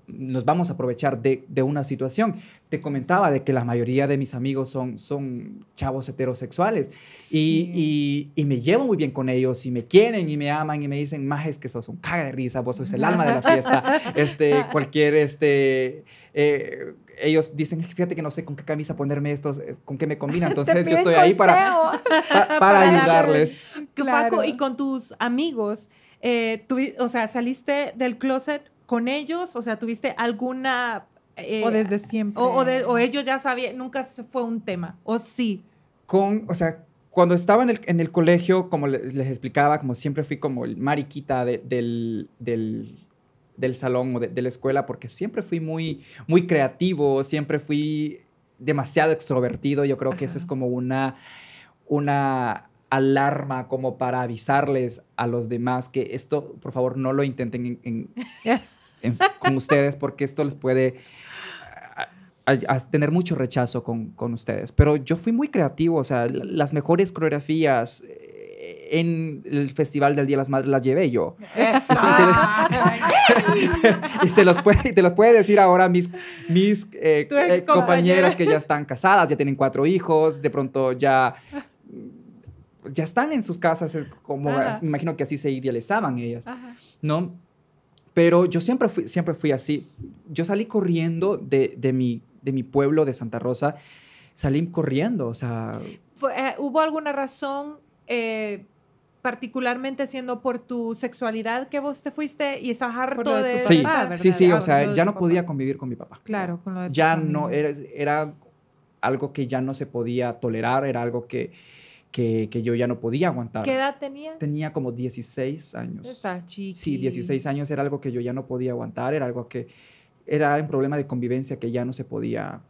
nos vamos a aprovechar de, de, una situación. Te comentaba de que la mayoría de mis amigos son, son chavos heterosexuales y, y, me llevo muy bien con ellos y me quieren y me aman y me dicen, Majes, que sos un caga de risa, vos sos el alma de la fiesta. [laughs] Este, cualquier, este... Eh, ellos dicen, fíjate que no sé con qué camisa ponerme estos, eh, con qué me combina. [laughs] Entonces yo estoy ahí [laughs] para, para, ayudarles. Claro. y con tus amigos, eh, o sea, saliste del closet con ellos? O sea, ¿tuviste alguna... Eh, o desde siempre. O, ellos ya sabían, nunca fue un tema, o sí. Con, o sea, cuando estaba en el, colegio, como les, explicaba, como siempre fui como el mariquita del, del salón o de, la escuela porque siempre fui muy, muy creativo, siempre fui demasiado extrovertido. Yo creo que eso es como una, una alarma como para avisarles a los demás que esto, por favor, no lo intenten en, [laughs] con ustedes porque esto les puede tener mucho rechazo con, ustedes. Pero yo fui muy creativo, o sea, las mejores coreografías eh, en el Festival del Día de las Madres las llevé yo. [laughs] y se los puede, te los puede decir ahora mis, mis eh, eh, compañeras que ya están casadas, ya tienen cuatro hijos, de pronto ya ya están en sus casas, como imagino que así se idealizaban ellas, ¿no? Pero yo siempre fui, siempre fui así. Yo salí corriendo de, de, mi, de mi pueblo de Santa Rosa. Salí corriendo, o sea... Eh, ¿Hubo alguna razón, eh, particularmente siendo por tu sexualidad, que vos te fuiste y estás harto de, Sí, sí, sí, o sea, ya no podía convivir con mi papá. Claro, con lo de Ya no, era algo que ya no se podía tolerar, era algo que que, yo ya no podía aguantar. ¿Qué edad tenías? Tenía como 16 años. Estás chiqui. Sí, 16 años era algo que yo ya no podía aguantar, era algo que era un problema de convivencia que ya no se podía...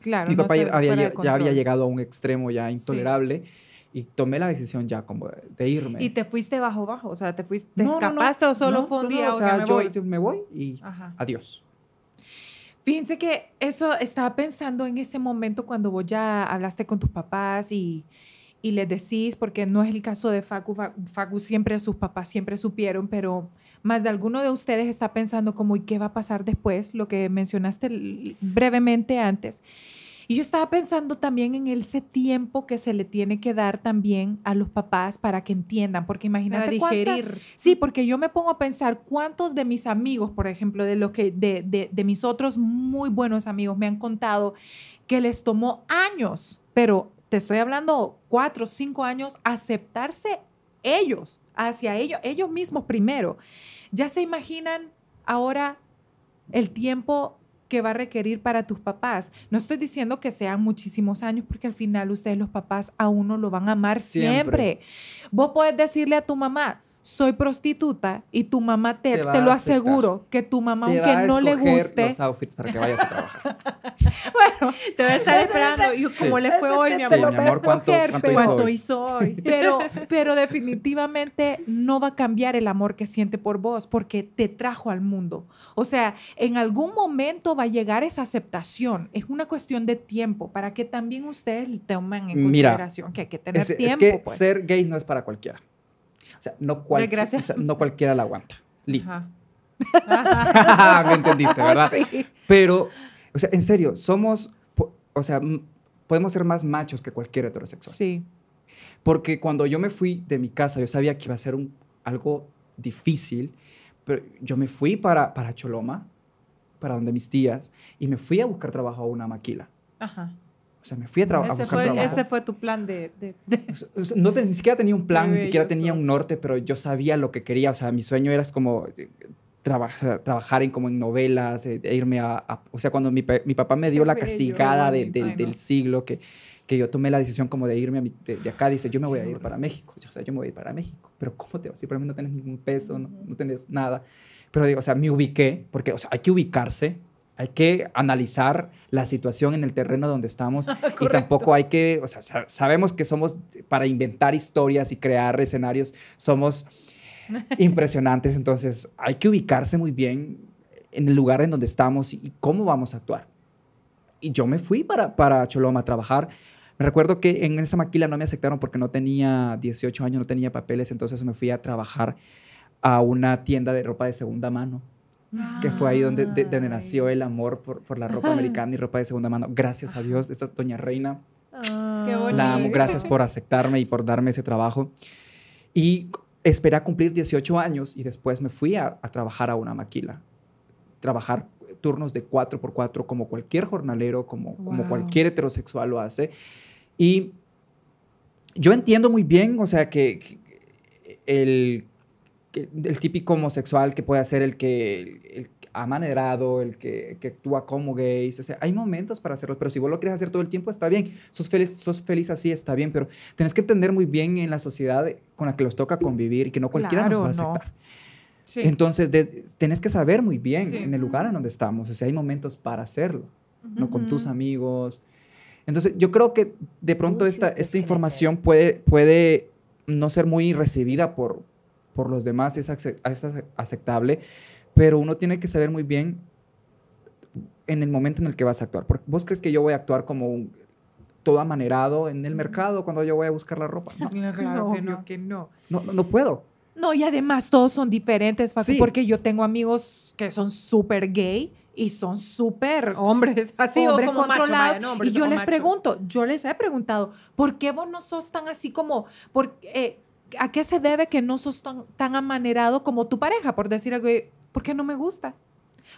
Claro. Mi papá ya, había, ya había llegado a un extremo ya intolerable. y tomé la decisión ya como de irme. ¿Y te fuiste bajo bajo? O sea, ¿te fuiste, te escapaste o solo fue un día? o sea, me yo voy? me voy y adiós. Fíjense que eso estaba pensando en ese momento cuando vos ya hablaste con tus papás y, y les decís, porque no es el caso de Facu, Facu siempre, sus papás siempre supieron, pero más de alguno de ustedes está pensando como, ¿y qué va a pasar después? Lo que mencionaste brevemente antes. Y yo estaba pensando también en ese tiempo que se le tiene que dar también a los papás para que entiendan, porque imagínate para digerir. sí, porque yo me pongo a pensar cuántos de mis amigos, por ejemplo, de los que de mis otros muy buenos amigos me han contado que les tomó años, pero te estoy hablando cuatro, cinco años, aceptarse ellos, hacia ellos, ellos mismos primero. Ya se imaginan ahora el tiempo que va a requerir para tus papás. No estoy diciendo que sean muchísimos años, porque al final ustedes los papás a uno lo van a amar siempre. Vos podés decirle a tu mamá, soy prostituta y tu mamá te, te, lo aseguro que tu mamá aunque no le guste Te a los outfits para que vayas a trabajar [laughs] bueno te va a estar esperando y como le fue hoy mi amor, sí, mi amor ¿cuánto, cuánto, ¿cuánto, hizo hoy? pero pero definitivamente no va a cambiar el amor que siente por vos porque te trajo al mundo o sea en algún momento va a llegar esa aceptación es una cuestión de tiempo para que también ustedes tomen en consideración que hay que tener tiempo es que pues. ser gay no es para cualquiera no, no cualquiera la aguanta. Listo. Me [laughs] entendiste, ¿verdad? Pero, o sea, en serio, somos, o sea, podemos ser más machos que cualquier heterosexual. Sí. Porque cuando yo me fui de mi casa, yo sabía que iba a ser un, algo difícil, pero yo me fui para, para Choloma, para donde mis tías, y me fui a buscar trabajo a una maquila. Ajá. O sea, me fui a, trabajar ese a buscar fue, trabajo. Ese fue tu plan de... de, no ni siquiera tenía un plan, ni siquiera tenía un norte, pero yo sabía lo que quería. O sea, mi sueño era como eh, trabajar, trabajar en, como en novelas, eh, e irme a, O sea, cuando mi, mi papá me dio la castigada del siglo, que, que yo tomé la decisión como de irme de, acá, dice, yo me voy a ir para México. O sea, yo me voy a ir para México. Pero ¿cómo te vas? Si para mí no tienes ningún peso, no, no tienes nada. Pero digo, o sea, me ubiqué, porque, o sea, hay que ubicarse hay que analizar la situación en el terreno donde estamos [laughs] ah, y tampoco hay que, o sea, sabemos que somos para inventar historias y crear escenarios, somos [laughs] impresionantes, entonces hay que ubicarse muy bien en el lugar en donde estamos y cómo vamos a actuar. Y yo me fui para, para Choloma a trabajar. me Recuerdo que en esa maquila no me aceptaron porque no tenía 18 años, no tenía papeles, entonces me fui a trabajar a una tienda de ropa de segunda mano que fue ahí donde, ah, nació el amor por, la ropa [laughs] americana y ropa de segunda mano. Gracias a Dios, esta es doña Reina. Ah, la amo, gracias por aceptarme y por darme ese trabajo. Y esperé a cumplir 18 años y después me fui a, trabajar a una maquila. Trabajar turnos de 4 por 4 como cualquier jornalero, como, como cualquier heterosexual lo hace. Y yo entiendo muy bien, o sea, que el el típico homosexual que puede ser el que, el, el el que, que, actúa como gay. O sea, hay momentos para hacerlo, pero si vos lo quieres hacer todo el tiempo, está bien. Sos feliz, sos feliz así, está bien, pero tenés que entender muy bien en la sociedad con la que los toca convivir y que no cualquiera nos va a aceptar. Entonces, tenés que saber muy bien en el lugar en donde estamos. O sea, hay momentos para hacerlo, ¿no? Con tus amigos. Entonces, yo creo que de pronto esta, información puede, puede no ser muy recibida por, por los demás es, aceptable, pero uno tiene que saber muy bien en el momento en el que vas a actuar. vos crees que yo voy a actuar como un, todo amanerado en el mm. mercado cuando yo voy a buscar la ropa. No, claro no, que, no. no. puedo. No, y además todos son diferentes, porque yo tengo amigos que son súper gay y son súper hombres, [laughs] así, hombres como controlados. y yo les pregunto, yo les he preguntado, ¿por qué vos no sos tan así como, por, eh, ¿a qué se debe que no sos tan, tan amanerado como tu pareja? Por decir algo, qué no me gusta.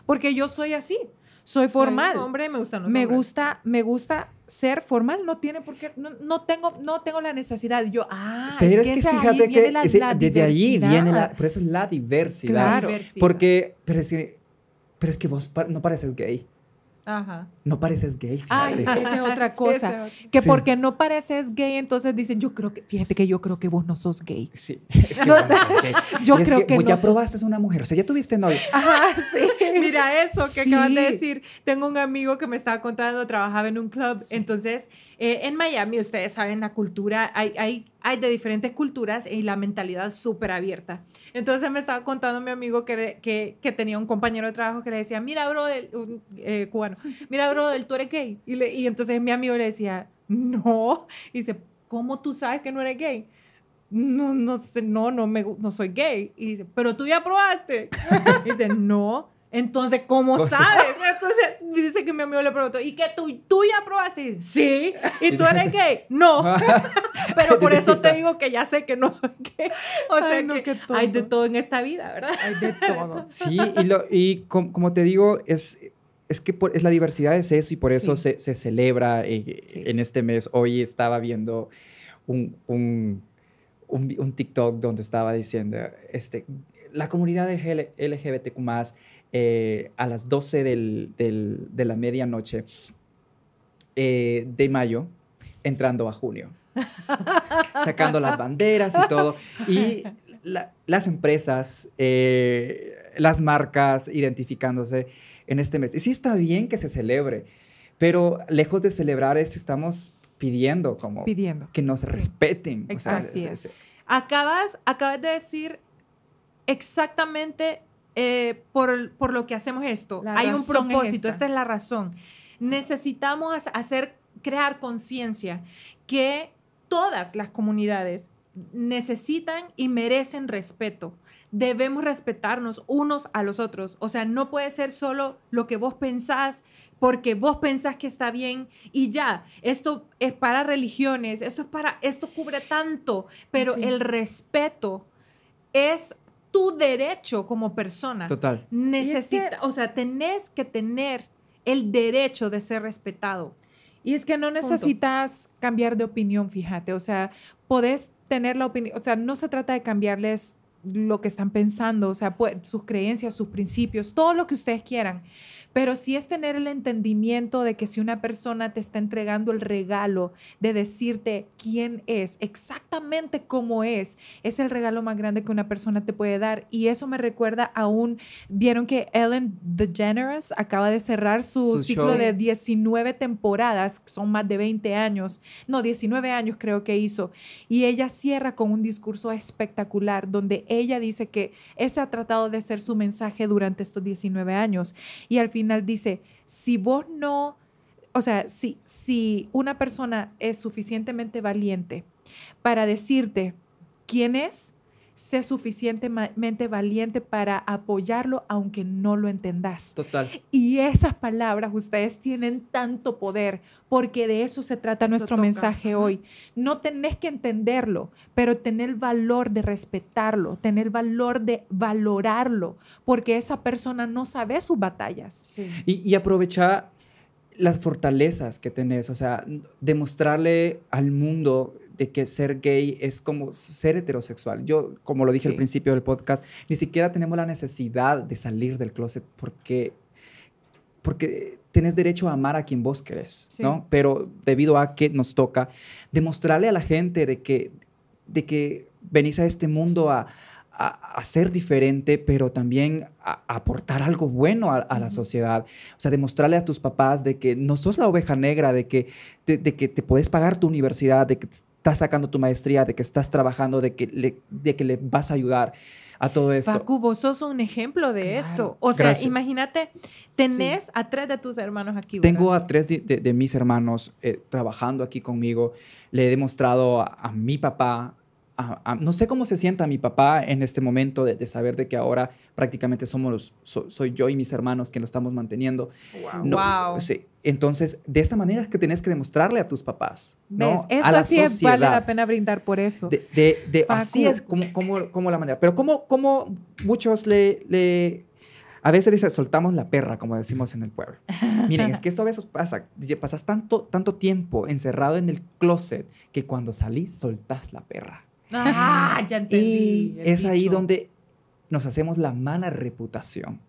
Porque yo soy así. Soy formal. hombre, me gusta. no me gusta, me gusta ser formal, no tiene por qué, no, no tengo, no tengo la necesidad. Yo, ah, pero es que, fíjate que la, la desde allí viene la, por eso es la diversidad. Claro. Porque, pero es que, pero es que vos no pareces gay. Ajá. No pareces gay. Fíjate. esa es [laughs] otra cosa. que porque no pareces gay, entonces dicen, yo creo que, fíjate que yo creo que vos no sos gay. Sí, es que no, gay. [laughs] Yo creo que, ya probaste una mujer, o sea, ya tuviste novia. [laughs] Ajá, sí. Mira eso que acaban de decir. Tengo un amigo que me estaba contando, trabajaba en un club, entonces eh, en Miami, ustedes saben la cultura, hay, hay hay de diferentes culturas y la mentalidad súper abierta. Entonces me estaba contando mi amigo que, que, tenía un compañero de trabajo que le decía, mira, bro, del, eh, cubano, mira, bro, del, tú eres gay. Y, le, y entonces mi amigo le decía, no. Y dice, ¿cómo tú sabes que no eres gay? No, no sé, no, no, me, no soy gay. Y dice, pero tú ya probaste. [laughs] y dice, no. Entonces, ¿cómo sabes? Entonces, dice que mi amigo le preguntó, ¿y que tú, tú ya probaste? Sí. [laughs] ¿Y tú eres gay? No. Ah". [laughs] Pero por eso te digo que ya sé que no soy gay. O sea, no, que hay de todo en esta vida, ¿verdad? Hay de todo. [laughs] Sí, y, como te digo, es, es que es la diversidad es eso y por eso se, celebra eh, en este mes. Hoy estaba viendo un, un, un, TikTok donde estaba diciendo, este, la comunidad de LGBTQ eh, a las 12 de la medianoche eh, de mayo, entrando a junio, [laughs] sacando las banderas y todo. Y las empresas, eh, las marcas identificándose en este mes. Y sí está bien que se celebre, pero lejos de celebrar es, estamos pidiendo como pidiendo. que nos respeten. es, Acabas, acabas de decir exactamente eh, por, lo que hacemos esto. Hay un propósito, esta. es la razón. Necesitamos hacer, crear conciencia que todas las comunidades necesitan y merecen respeto. Debemos respetarnos unos a los otros. O sea, no puede ser solo lo que vos pensás porque vos pensás que está bien y ya, esto es para religiones, esto es para, esto cubre tanto, pero el respeto es tu derecho como persona. Total. Necesita, o sea, tenés que tener el derecho de ser respetado. Y es que no necesitas cambiar de opinión, fíjate. O sea, podés tener la opinión. O sea, no se trata de cambiarles lo que están pensando, o sea, sus creencias, sus principios, todo lo que ustedes quieran pero sí es tener el entendimiento de que si una persona te está entregando el regalo de decirte quién es, exactamente cómo es, es el regalo más grande que una persona te puede dar. Y eso me recuerda aún, vieron que Ellen DeGeneres acaba de cerrar su, ciclo de 19 temporadas, son más de 20 años, no, 19 años creo que hizo, y ella cierra con un discurso espectacular donde ella dice que ese ha tratado de ser su mensaje durante estos 19 años. Y al final, dice, si vos no, o sea, si, si una persona es suficientemente valiente para decirte quién es, sé suficientemente valiente para apoyarlo aunque no lo entendas. Total. Y esas palabras ustedes tienen tanto poder porque de eso se trata nuestro mensaje hoy. No tenés que entenderlo, pero tener valor de respetarlo, tener valor de valorarlo, porque esa persona no sabe sus batallas. Sí. Y, y aprovechar las fortalezas que tenés, o sea, demostrarle al mundo de que ser gay es como ser heterosexual. Yo, como lo dije al principio del podcast, ni siquiera tenemos la necesidad de salir del closet porque, porque tenés derecho a amar a quien vos querés, ¿no? Pero debido a que nos toca demostrarle a la gente de que, de que venís a este mundo a, a, ser diferente, pero también a, aportar algo bueno a, la sociedad. O sea, demostrarle a tus papás de que no sos la oveja negra, de que, de, de que te puedes pagar tu universidad, de que estás sacando tu maestría, de que estás trabajando, de que le, de que le vas a ayudar a todo esto. Paco, vos sos un ejemplo de esto. O sea, imagínate, tenés a tres de tus hermanos aquí. Tengo a tres de, mis hermanos eh, trabajando aquí conmigo. Le he demostrado a mi papá, no sé cómo se sienta mi papá en este momento de, saber de que ahora prácticamente somos los, soy yo y mis hermanos que lo estamos manteniendo. Wow. Entonces, de esta manera es que tenés que demostrarle a tus papás. ¿no? a la así vale la pena brindar por eso. De, de, así es como, como, la manera. Pero como, como muchos le, le a veces dice, soltamos la perra, como decimos en el pueblo. [laughs] Miren, es que esto a veces pasa. Pasas tanto, tanto tiempo encerrado en el closet que cuando salís soltás la perra. Ah, ya Y es ahí donde nos hacemos la mala reputación.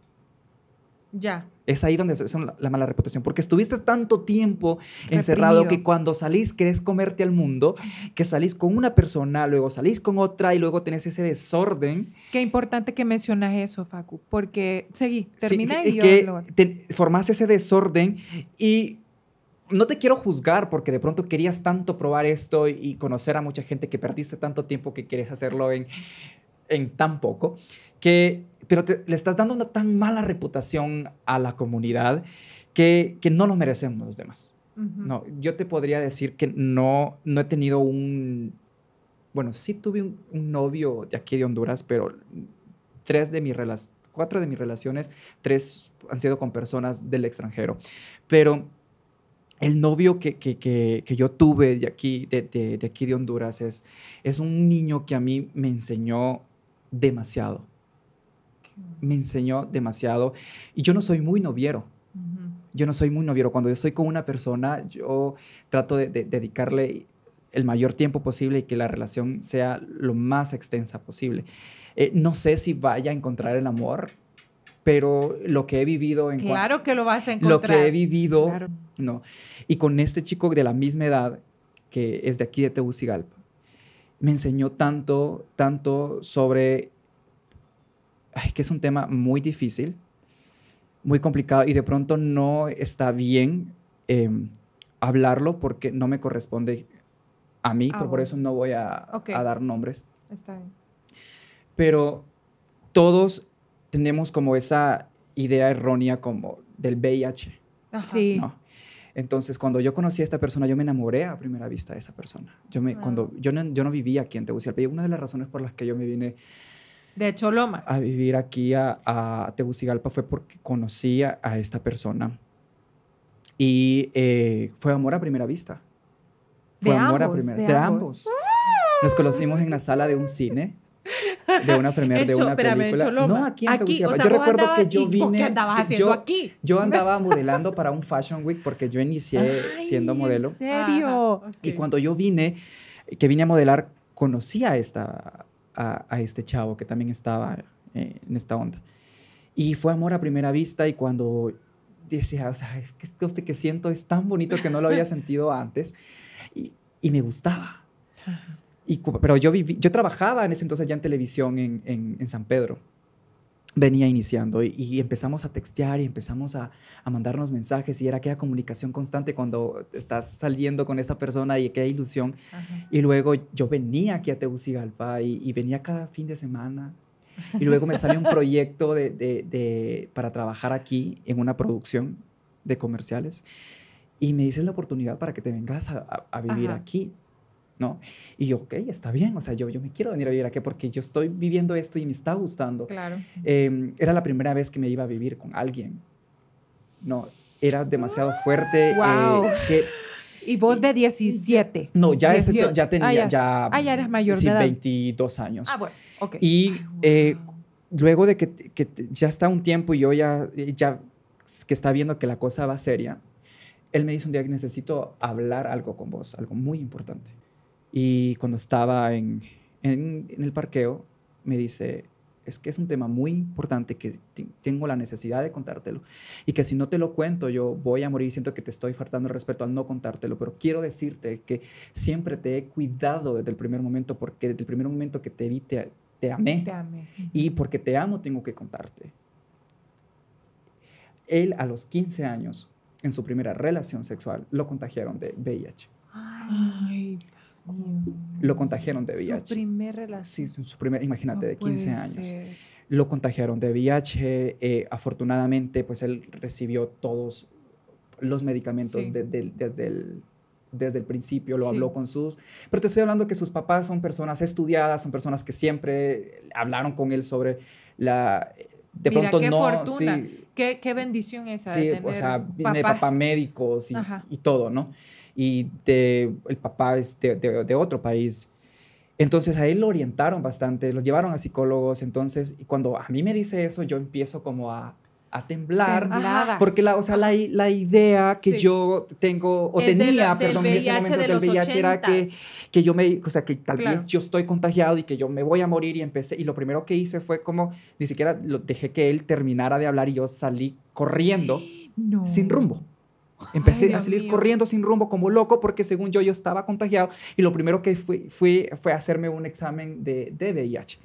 Ya. Es ahí donde es la, mala reputación, porque estuviste tanto tiempo encerrado que cuando salís querés comerte al mundo, que salís con una persona, luego salís con otra y luego tenés ese desorden. Qué importante que mencionas eso, Facu, porque seguí, termina y yo que formás ese desorden y no te quiero juzgar porque de pronto querías tanto probar esto y conocer a mucha gente que perdiste tanto tiempo que quieres hacerlo en, en tan poco, que, pero le estás dando una tan mala reputación a la comunidad que, no lo merecemos los demás. No, yo te podría decir que no, no he tenido un... Bueno, sí tuve un, novio de aquí de Honduras, pero tres de mis relaciones, cuatro de mis relaciones, tres han sido con personas del extranjero. Pero el novio que, que, yo tuve de aquí, de, de, aquí de Honduras, es, es un niño que a mí me enseñó demasiado. Me enseñó demasiado. Y yo no soy muy noviero. Yo no soy muy noviero. Cuando yo estoy con una persona, yo trato de, dedicarle el mayor tiempo posible y que la relación sea lo más extensa posible. Eh, no sé si vaya a encontrar el amor pero lo que he vivido en Claro que lo vas a encontrar. Lo que he vivido, no. Y con este chico de la misma edad, que es de aquí de Tegucigalpa, me enseñó tanto, tanto sobre, ay, que es un tema muy difícil, muy complicado y de pronto no está bien em, hablarlo porque no me corresponde a mí, ah, por eso no voy a, a dar nombres. Está bien. Pero todos tenemos como esa idea errónea como del VIH. Sí. Entonces, cuando yo conocí a esta persona, yo me enamoré a primera vista de esa persona. Yo, me, cuando, yo, no, yo no vivía aquí en Tegucigalpa y una de las razones por las que yo me vine de Choloma a vivir aquí a, Tegucigalpa fue porque conocí a, esta persona y eh, fue amor a primera vista. Fue de amor ambos, a primera de, ambos. Nos conocimos en la sala de un cine de una premiere de una película. no, aquí en aquí, o Yo recuerdo que yo vine. ¿Qué andabas yo, aquí? Yo andaba modelando para un Fashion Week porque yo inicié siendo modelo. ¿En serio? Y cuando yo vine, que vine a modelar, conocí a, esta, a, este chavo que también estaba eh, en esta onda. Y fue amor a primera vista y cuando decía, o sea, es que esto este que siento es tan bonito que no lo había [laughs] sentido antes y, me gustaba pero yo, viví, yo trabajaba en ese entonces ya en televisión en, en, San Pedro. Venía iniciando y, empezamos a textear y empezamos a, a, mandarnos mensajes y era aquella comunicación constante cuando estás saliendo con esta persona y aquella ilusión. Y luego yo venía aquí a Tegucigalpa y, y venía cada fin de semana y luego me sale un [laughs] proyecto de, de, para trabajar aquí en una producción de comerciales y me dices la oportunidad para que te vengas a, a, vivir aquí. Y yo, ok, está bien, o sea, yo, yo me quiero venir a vivir aquí porque yo estoy viviendo esto y me está gustando. Claro. Em, era la primera vez que me iba a vivir con alguien, ¿no? Era demasiado fuerte. Eh, y vos de 17. No, ya, ya ah, tenía, ya, ah, mayor de 22 años. Ah, bueno, ok. Y eh, luego de que, ya está un tiempo y yo ya, ya que está viendo que la cosa va seria, él me dice un día que necesito hablar algo con vos, algo muy importante. Y cuando estaba en, en, el parqueo, me dice, es que es un tema muy importante que tengo la necesidad de contártelo y que si no te lo cuento yo voy a morir siento que te estoy faltando el respeto al no contártelo, pero quiero decirte que siempre te he cuidado desde el primer momento porque desde el primer momento que te vi te, amé, te amé. y porque te amo tengo que contarte. Él a los 15 años, en su primera relación sexual, lo contagiaron de VIH. Ay. Mm. Lo contagiaron de VIH. Su primer relación. su primer, imagínate, de 15 años. Lo contagiaron de VIH. Eh, afortunadamente, pues él recibió todos los medicamentos desde el desde el principio, lo habló con sus... Pero te estoy hablando que sus papás son personas estudiadas, son personas que siempre hablaron con él sobre la... Eh, de pronto qué Fortuna. qué, qué bendición esa. tener o sea, papás. papá médicos y, y, todo, ¿no? y de, el papá es de, otro país. Entonces a él lo orientaron bastante, lo llevaron a psicólogos. Entonces, y cuando a mí me dice eso, yo empiezo como a, temblar. Tembladas. Porque la, o sea, la, la idea que yo tengo, o tenía, perdón, en ese momento del VIH era que, que yo me, o sea, que tal vez yo estoy contagiado y que yo me voy a morir y empecé. Y lo primero que hice fue como, ni siquiera lo, dejé que él terminara de hablar y yo salí corriendo [gasps] sin rumbo. Empecé a salir corriendo sin rumbo como loco porque según yo yo estaba contagiado y lo primero que fui, fui fue hacerme un examen de, VIH.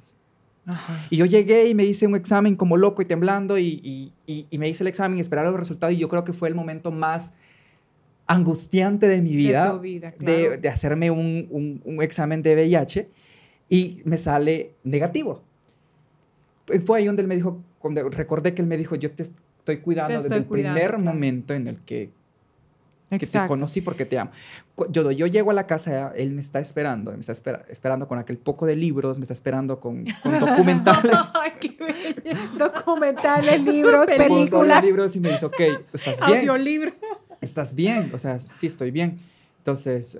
Y yo llegué y me hice un examen como loco y temblando y, y, me hice el examen y esperaba los resultados y yo creo que fue el momento más angustiante de mi vida de, hacerme un, un, examen de VIH y me sale negativo. Fue ahí donde él me dijo, recordé que él me dijo, yo te estoy cuidando desde el primer momento en el que que te conocí porque te amo. Yo, yo llego a la casa, él me está esperando, me está esperando con aquel poco de libros, me está esperando con, con [laughs] documentales. documentales, libros, películas. Con libros y me dice, ok, estás bien. Audiolibros. Estás bien, o sea, sí estoy bien. Entonces,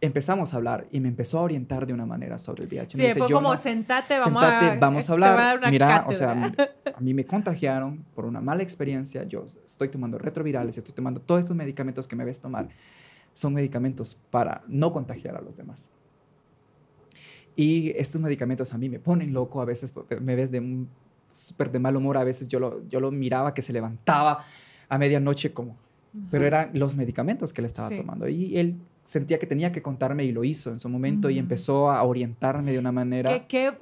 empezamos a hablar y me empezó a orientar de una manera sobre el VIH. Sí, fue como, sentate, vamos sentate, a, vamos a hablar. A Mira, o sea, [laughs] a mí me contagiaron por una mala experiencia. Yo estoy tomando retrovirales, estoy tomando todos estos medicamentos que me ves tomar. Son medicamentos para no contagiar a los demás. Y estos medicamentos a mí me ponen loco, a veces me ves de súper de mal humor, a veces yo lo, yo lo miraba que se levantaba a medianoche como... Pero eran los medicamentos que le estaba tomando. Y él sentía que tenía que contarme y lo hizo en su momento y mm. empezó a orientarme de una manera. Qué,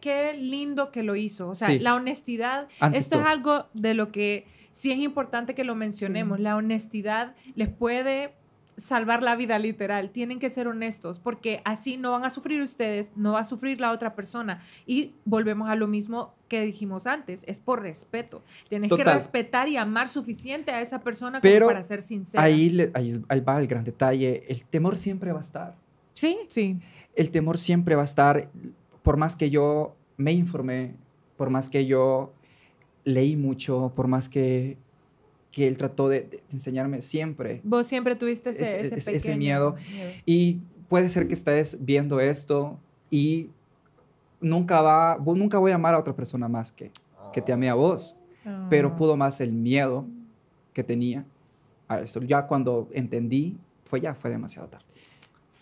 qué, lindo que lo hizo. O sea, la honestidad, esto es algo de lo que sí es importante que lo mencionemos. La honestidad les puede salvar la vida literal, tienen que ser honestos porque así no van a sufrir ustedes, no va a sufrir la otra persona y volvemos a lo mismo que dijimos antes, es por respeto. Tienes que respetar y amar suficiente a esa persona como para ser sincero. ahí, ahí va el gran detalle, el temor siempre va a estar. Sí, sí. El temor siempre va a estar, por más que yo me informé, por más que yo leí mucho, por más que que él trató de, enseñarme siempre. Vos siempre tuviste ese, ese, miedo. Y puede ser que estés viendo esto y nunca va, nunca voy a amar a otra persona más que, que te amé a vos, ah. pero pudo más el miedo que tenía a eso. Ya cuando entendí, fue ya, fue demasiado tarde.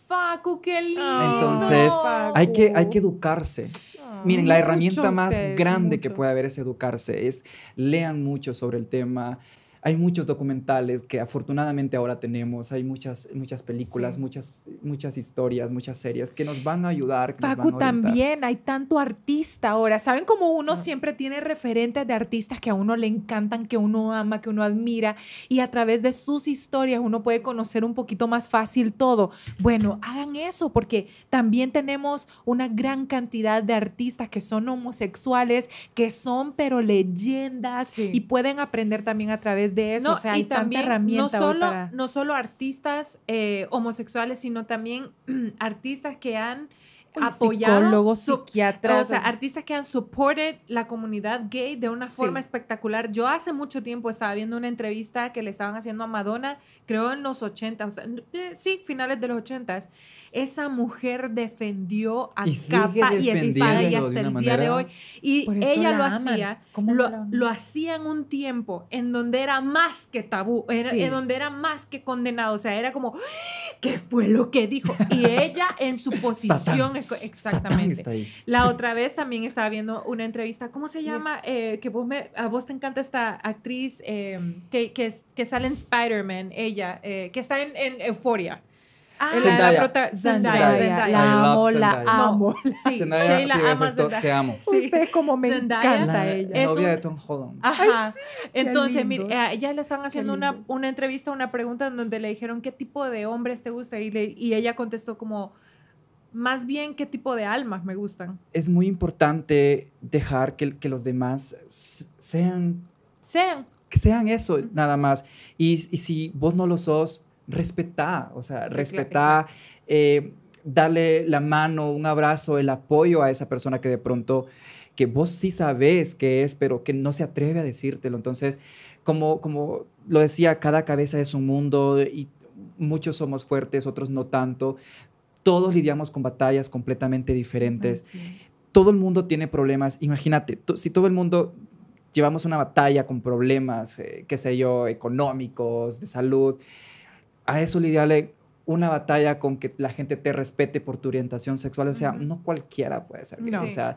Facu, qué lindo. Entonces, hay que, hay que educarse. Ah, Miren, la herramienta más grande que puede haber es educarse, es lean mucho sobre el tema, hay muchos documentales que afortunadamente ahora tenemos, hay muchas, muchas películas, muchas, muchas historias, muchas series que nos van a ayudar. Facu, también hay tanto artista ahora. ¿Saben cómo uno siempre tiene referentes de artistas que a uno le encantan, que uno ama, que uno admira y a través de sus historias uno puede conocer un poquito más fácil todo? Bueno, hagan eso porque también tenemos una gran cantidad de artistas que son homosexuales, que son pero leyendas y pueden aprender también a través de eso, no, o hay y también, no solo, no solo artistas eh, homosexuales, sino también [clears throat] artistas que han apoyado psicólogos, psiquiatras, o sea, artistas que han supported la comunidad gay de una forma espectacular. Yo hace mucho tiempo estaba viendo una entrevista que le estaban haciendo a Madonna, creo en los 80, o sea, eh, sí, finales de los 80 esa mujer defendió a capa y espada y hasta el día de hoy. Y ella lo hacía, lo, lo, hacía en un tiempo en donde era más que tabú, en donde era más que condenado. O sea, era como, ¿qué fue lo que dijo? Y ella en su [laughs] posición, exactamente. La otra vez también estaba viendo una entrevista, ¿cómo se llama? Eh, que a vos te encanta esta actriz eh, que, que, que, sale en Spider-Man, ella, eh, que está en, en Euforia. Ah, la Zendaya. La amo, la amo. Sí, Zendaya, Te amo. Usted como me encanta ella. Es novia de Tom Holland. Entonces, mire, ella eh, le están haciendo una, entrevista, una pregunta en donde le dijeron qué tipo de hombres te gusta y, ella contestó como más bien qué tipo de almas me gustan. Es muy importante dejar que, que los demás sean... Sean. Que sean eso, nada más. Y, y si vos no lo sos, Respetar, o sea, respetar, eh, darle la mano, un abrazo, el apoyo a esa persona que de pronto, que vos sí sabes qué es, pero que no se atreve a decírtelo. Entonces, como, como lo decía, cada cabeza es un mundo y muchos somos fuertes, otros no tanto. Todos lidiamos con batallas completamente diferentes. Todo el mundo tiene problemas. Imagínate, si todo el mundo llevamos una batalla con problemas, eh, qué sé yo, económicos, de salud, a eso lidiarle una batalla con que la gente te respete por tu orientación sexual. O sea, no cualquiera puede ser. O sea,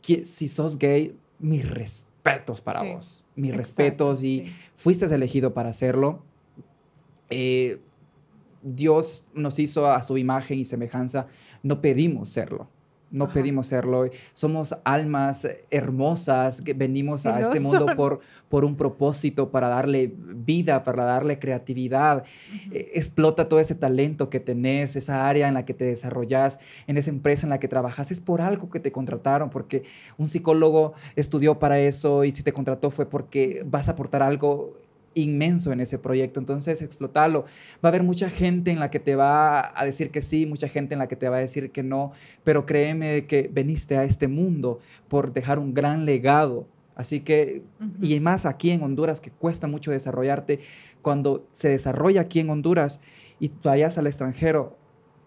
si sos gay, mis respetos para vos. Mis respetos y fuiste elegido para hacerlo. Eh, Dios nos hizo a su imagen y semejanza. No pedimos serlo no pedimos serlo. Somos almas hermosas que venimos a este mundo por, por un propósito, para darle vida, para darle creatividad. E, explota todo ese talento que tenés, esa área en la que te desarrollas, en esa empresa en la que trabajas. Es por algo que te contrataron, porque un psicólogo estudió para eso y si te contrató fue porque vas a aportar algo inmenso en ese proyecto, entonces explotarlo. Va a haber mucha gente en la que te va a decir que sí, mucha gente en la que te va a decir que no, pero créeme que veniste a este mundo por dejar un gran legado. Así que, y más aquí en Honduras, que cuesta mucho desarrollarte, cuando se desarrolla aquí en Honduras y vayas al extranjero,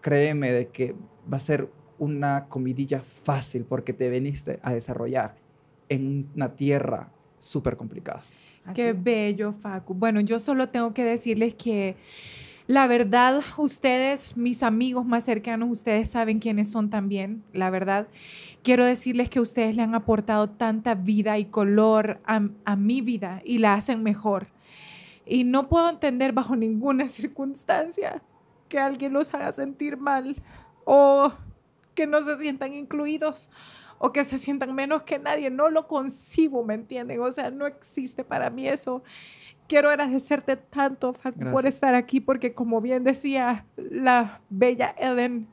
créeme de que va a ser una comidilla fácil porque te veniste a desarrollar en una tierra súper complicada. Qué bello, Facu. Bueno, yo solo tengo que decirles que la verdad, ustedes, mis amigos más cercanos, ustedes saben quiénes son también, la verdad. Quiero decirles que ustedes le han aportado tanta vida y color a mi vida y la hacen mejor. Y no puedo entender bajo ninguna [laughs] circunstancia que alguien los haga sentir mal o que no se sientan incluidos o que se sientan menos que nadie. No lo concibo, ¿me entienden? O sea, no existe para mí eso. Quiero agradecerte tanto Facu, por estar aquí porque como bien decía la bella Ellen,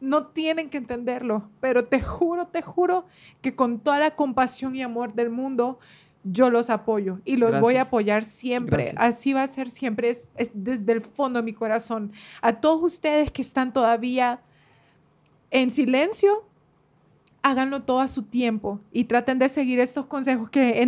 no tienen que entenderlo, pero te juro, te juro que con toda la compasión y amor del mundo, yo los apoyo y los voy a apoyar siempre. Así va a ser siempre, es, desde el fondo de mi corazón. A todos ustedes que están todavía en silencio, háganlo todo a su tiempo y traten de seguir estos consejos que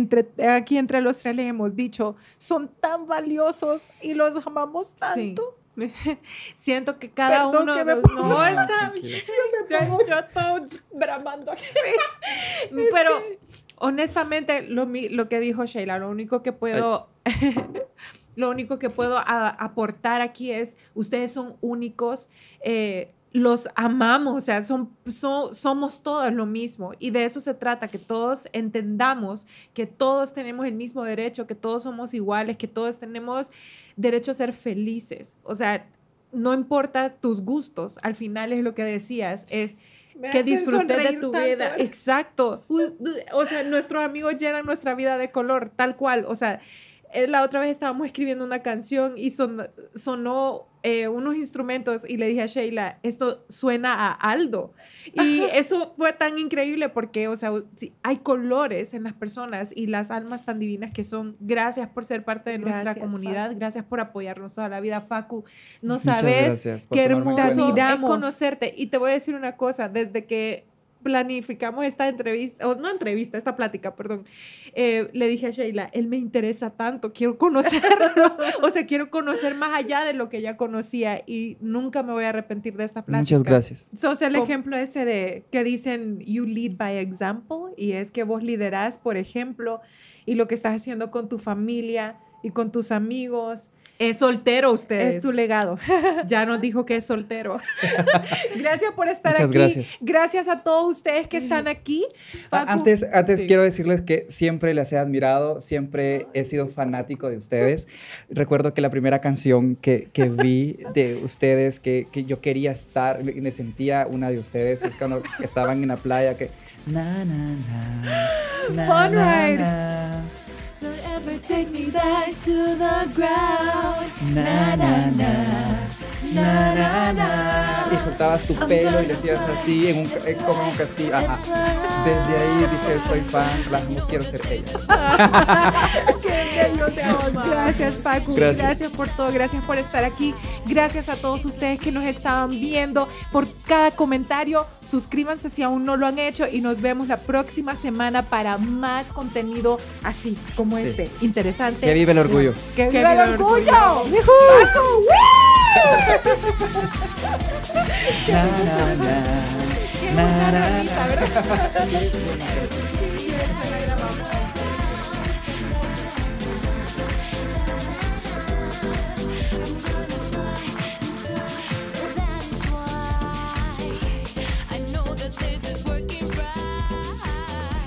aquí entre los tres le hemos dicho. Son tan valiosos y los amamos tanto. [laughs] Siento que cada uno. Que me no, está Yo, me pongo, yo todo bramando aquí. [laughs] Pero honestamente, lo, que dijo Sheila, lo único que puedo. [laughs] lo único que puedo aportar aquí es: ustedes son únicos. Eh, los amamos, o sea, son, somos todos lo mismo y de eso se trata, que todos entendamos que todos tenemos el mismo derecho, que todos somos iguales, que todos tenemos derecho a ser felices. O sea, no importa tus gustos, al final es lo que decías, es que disfrutes de tu vida. Exacto. O sea, nuestros amigos llenan nuestra vida de color, tal cual. O sea, eh, la otra vez estábamos escribiendo una canción y sonó eh, unos instrumentos y le dije a Sheila, esto suena a Aldo. Y eso fue tan increíble porque, o sea, hay colores en las personas y las almas tan divinas que son. Gracias por ser parte de nuestra comunidad, gracias por apoyarnos toda la vida, Facu. No sabes qué hermoso es conocerte. Y te voy a decir una cosa, desde que planificamos esta entrevista, o no entrevista, esta plática, perdón, eh, le dije a Sheila, él me interesa tanto, quiero conocerlo, [laughs] o sea, quiero conocer más allá de lo que ya conocía y nunca me voy a arrepentir de esta plática. Muchas gracias. So, el ejemplo ese de que dicen, you lead by example, y es que vos liderás, por ejemplo, y lo que estás haciendo con tu familia y con tus amigos es soltero usted. Es tu legado. [laughs] ya nos dijo que es soltero. [laughs] gracias por estar Muchas Gracias. gracias a todos ustedes que están aquí. Ah, antes, antes quiero decirles que siempre les he admirado, siempre he sido fanático de ustedes. Recuerdo que la primera canción que, vi de ustedes, que, yo quería estar, me sentía una de ustedes, es cuando estaban en la playa que... na, na, na Fun ride. Y soltabas tu pelo y le hacías así, en un, eh, como un castillo. Ajá. Desde ahí dije, soy fan, las quiero ser ella. [laughs] Gracias, Paco. Gracias. gracias. por todo. Gracias por estar aquí. Gracias a todos ustedes que nos estaban viendo. Por cada comentario, suscríbanse si aún no lo han hecho. Y nos vemos la próxima semana para más contenido así como este. Interesante. Que vive el orgullo. Que, vive el orgullo. [laughs] [laughs]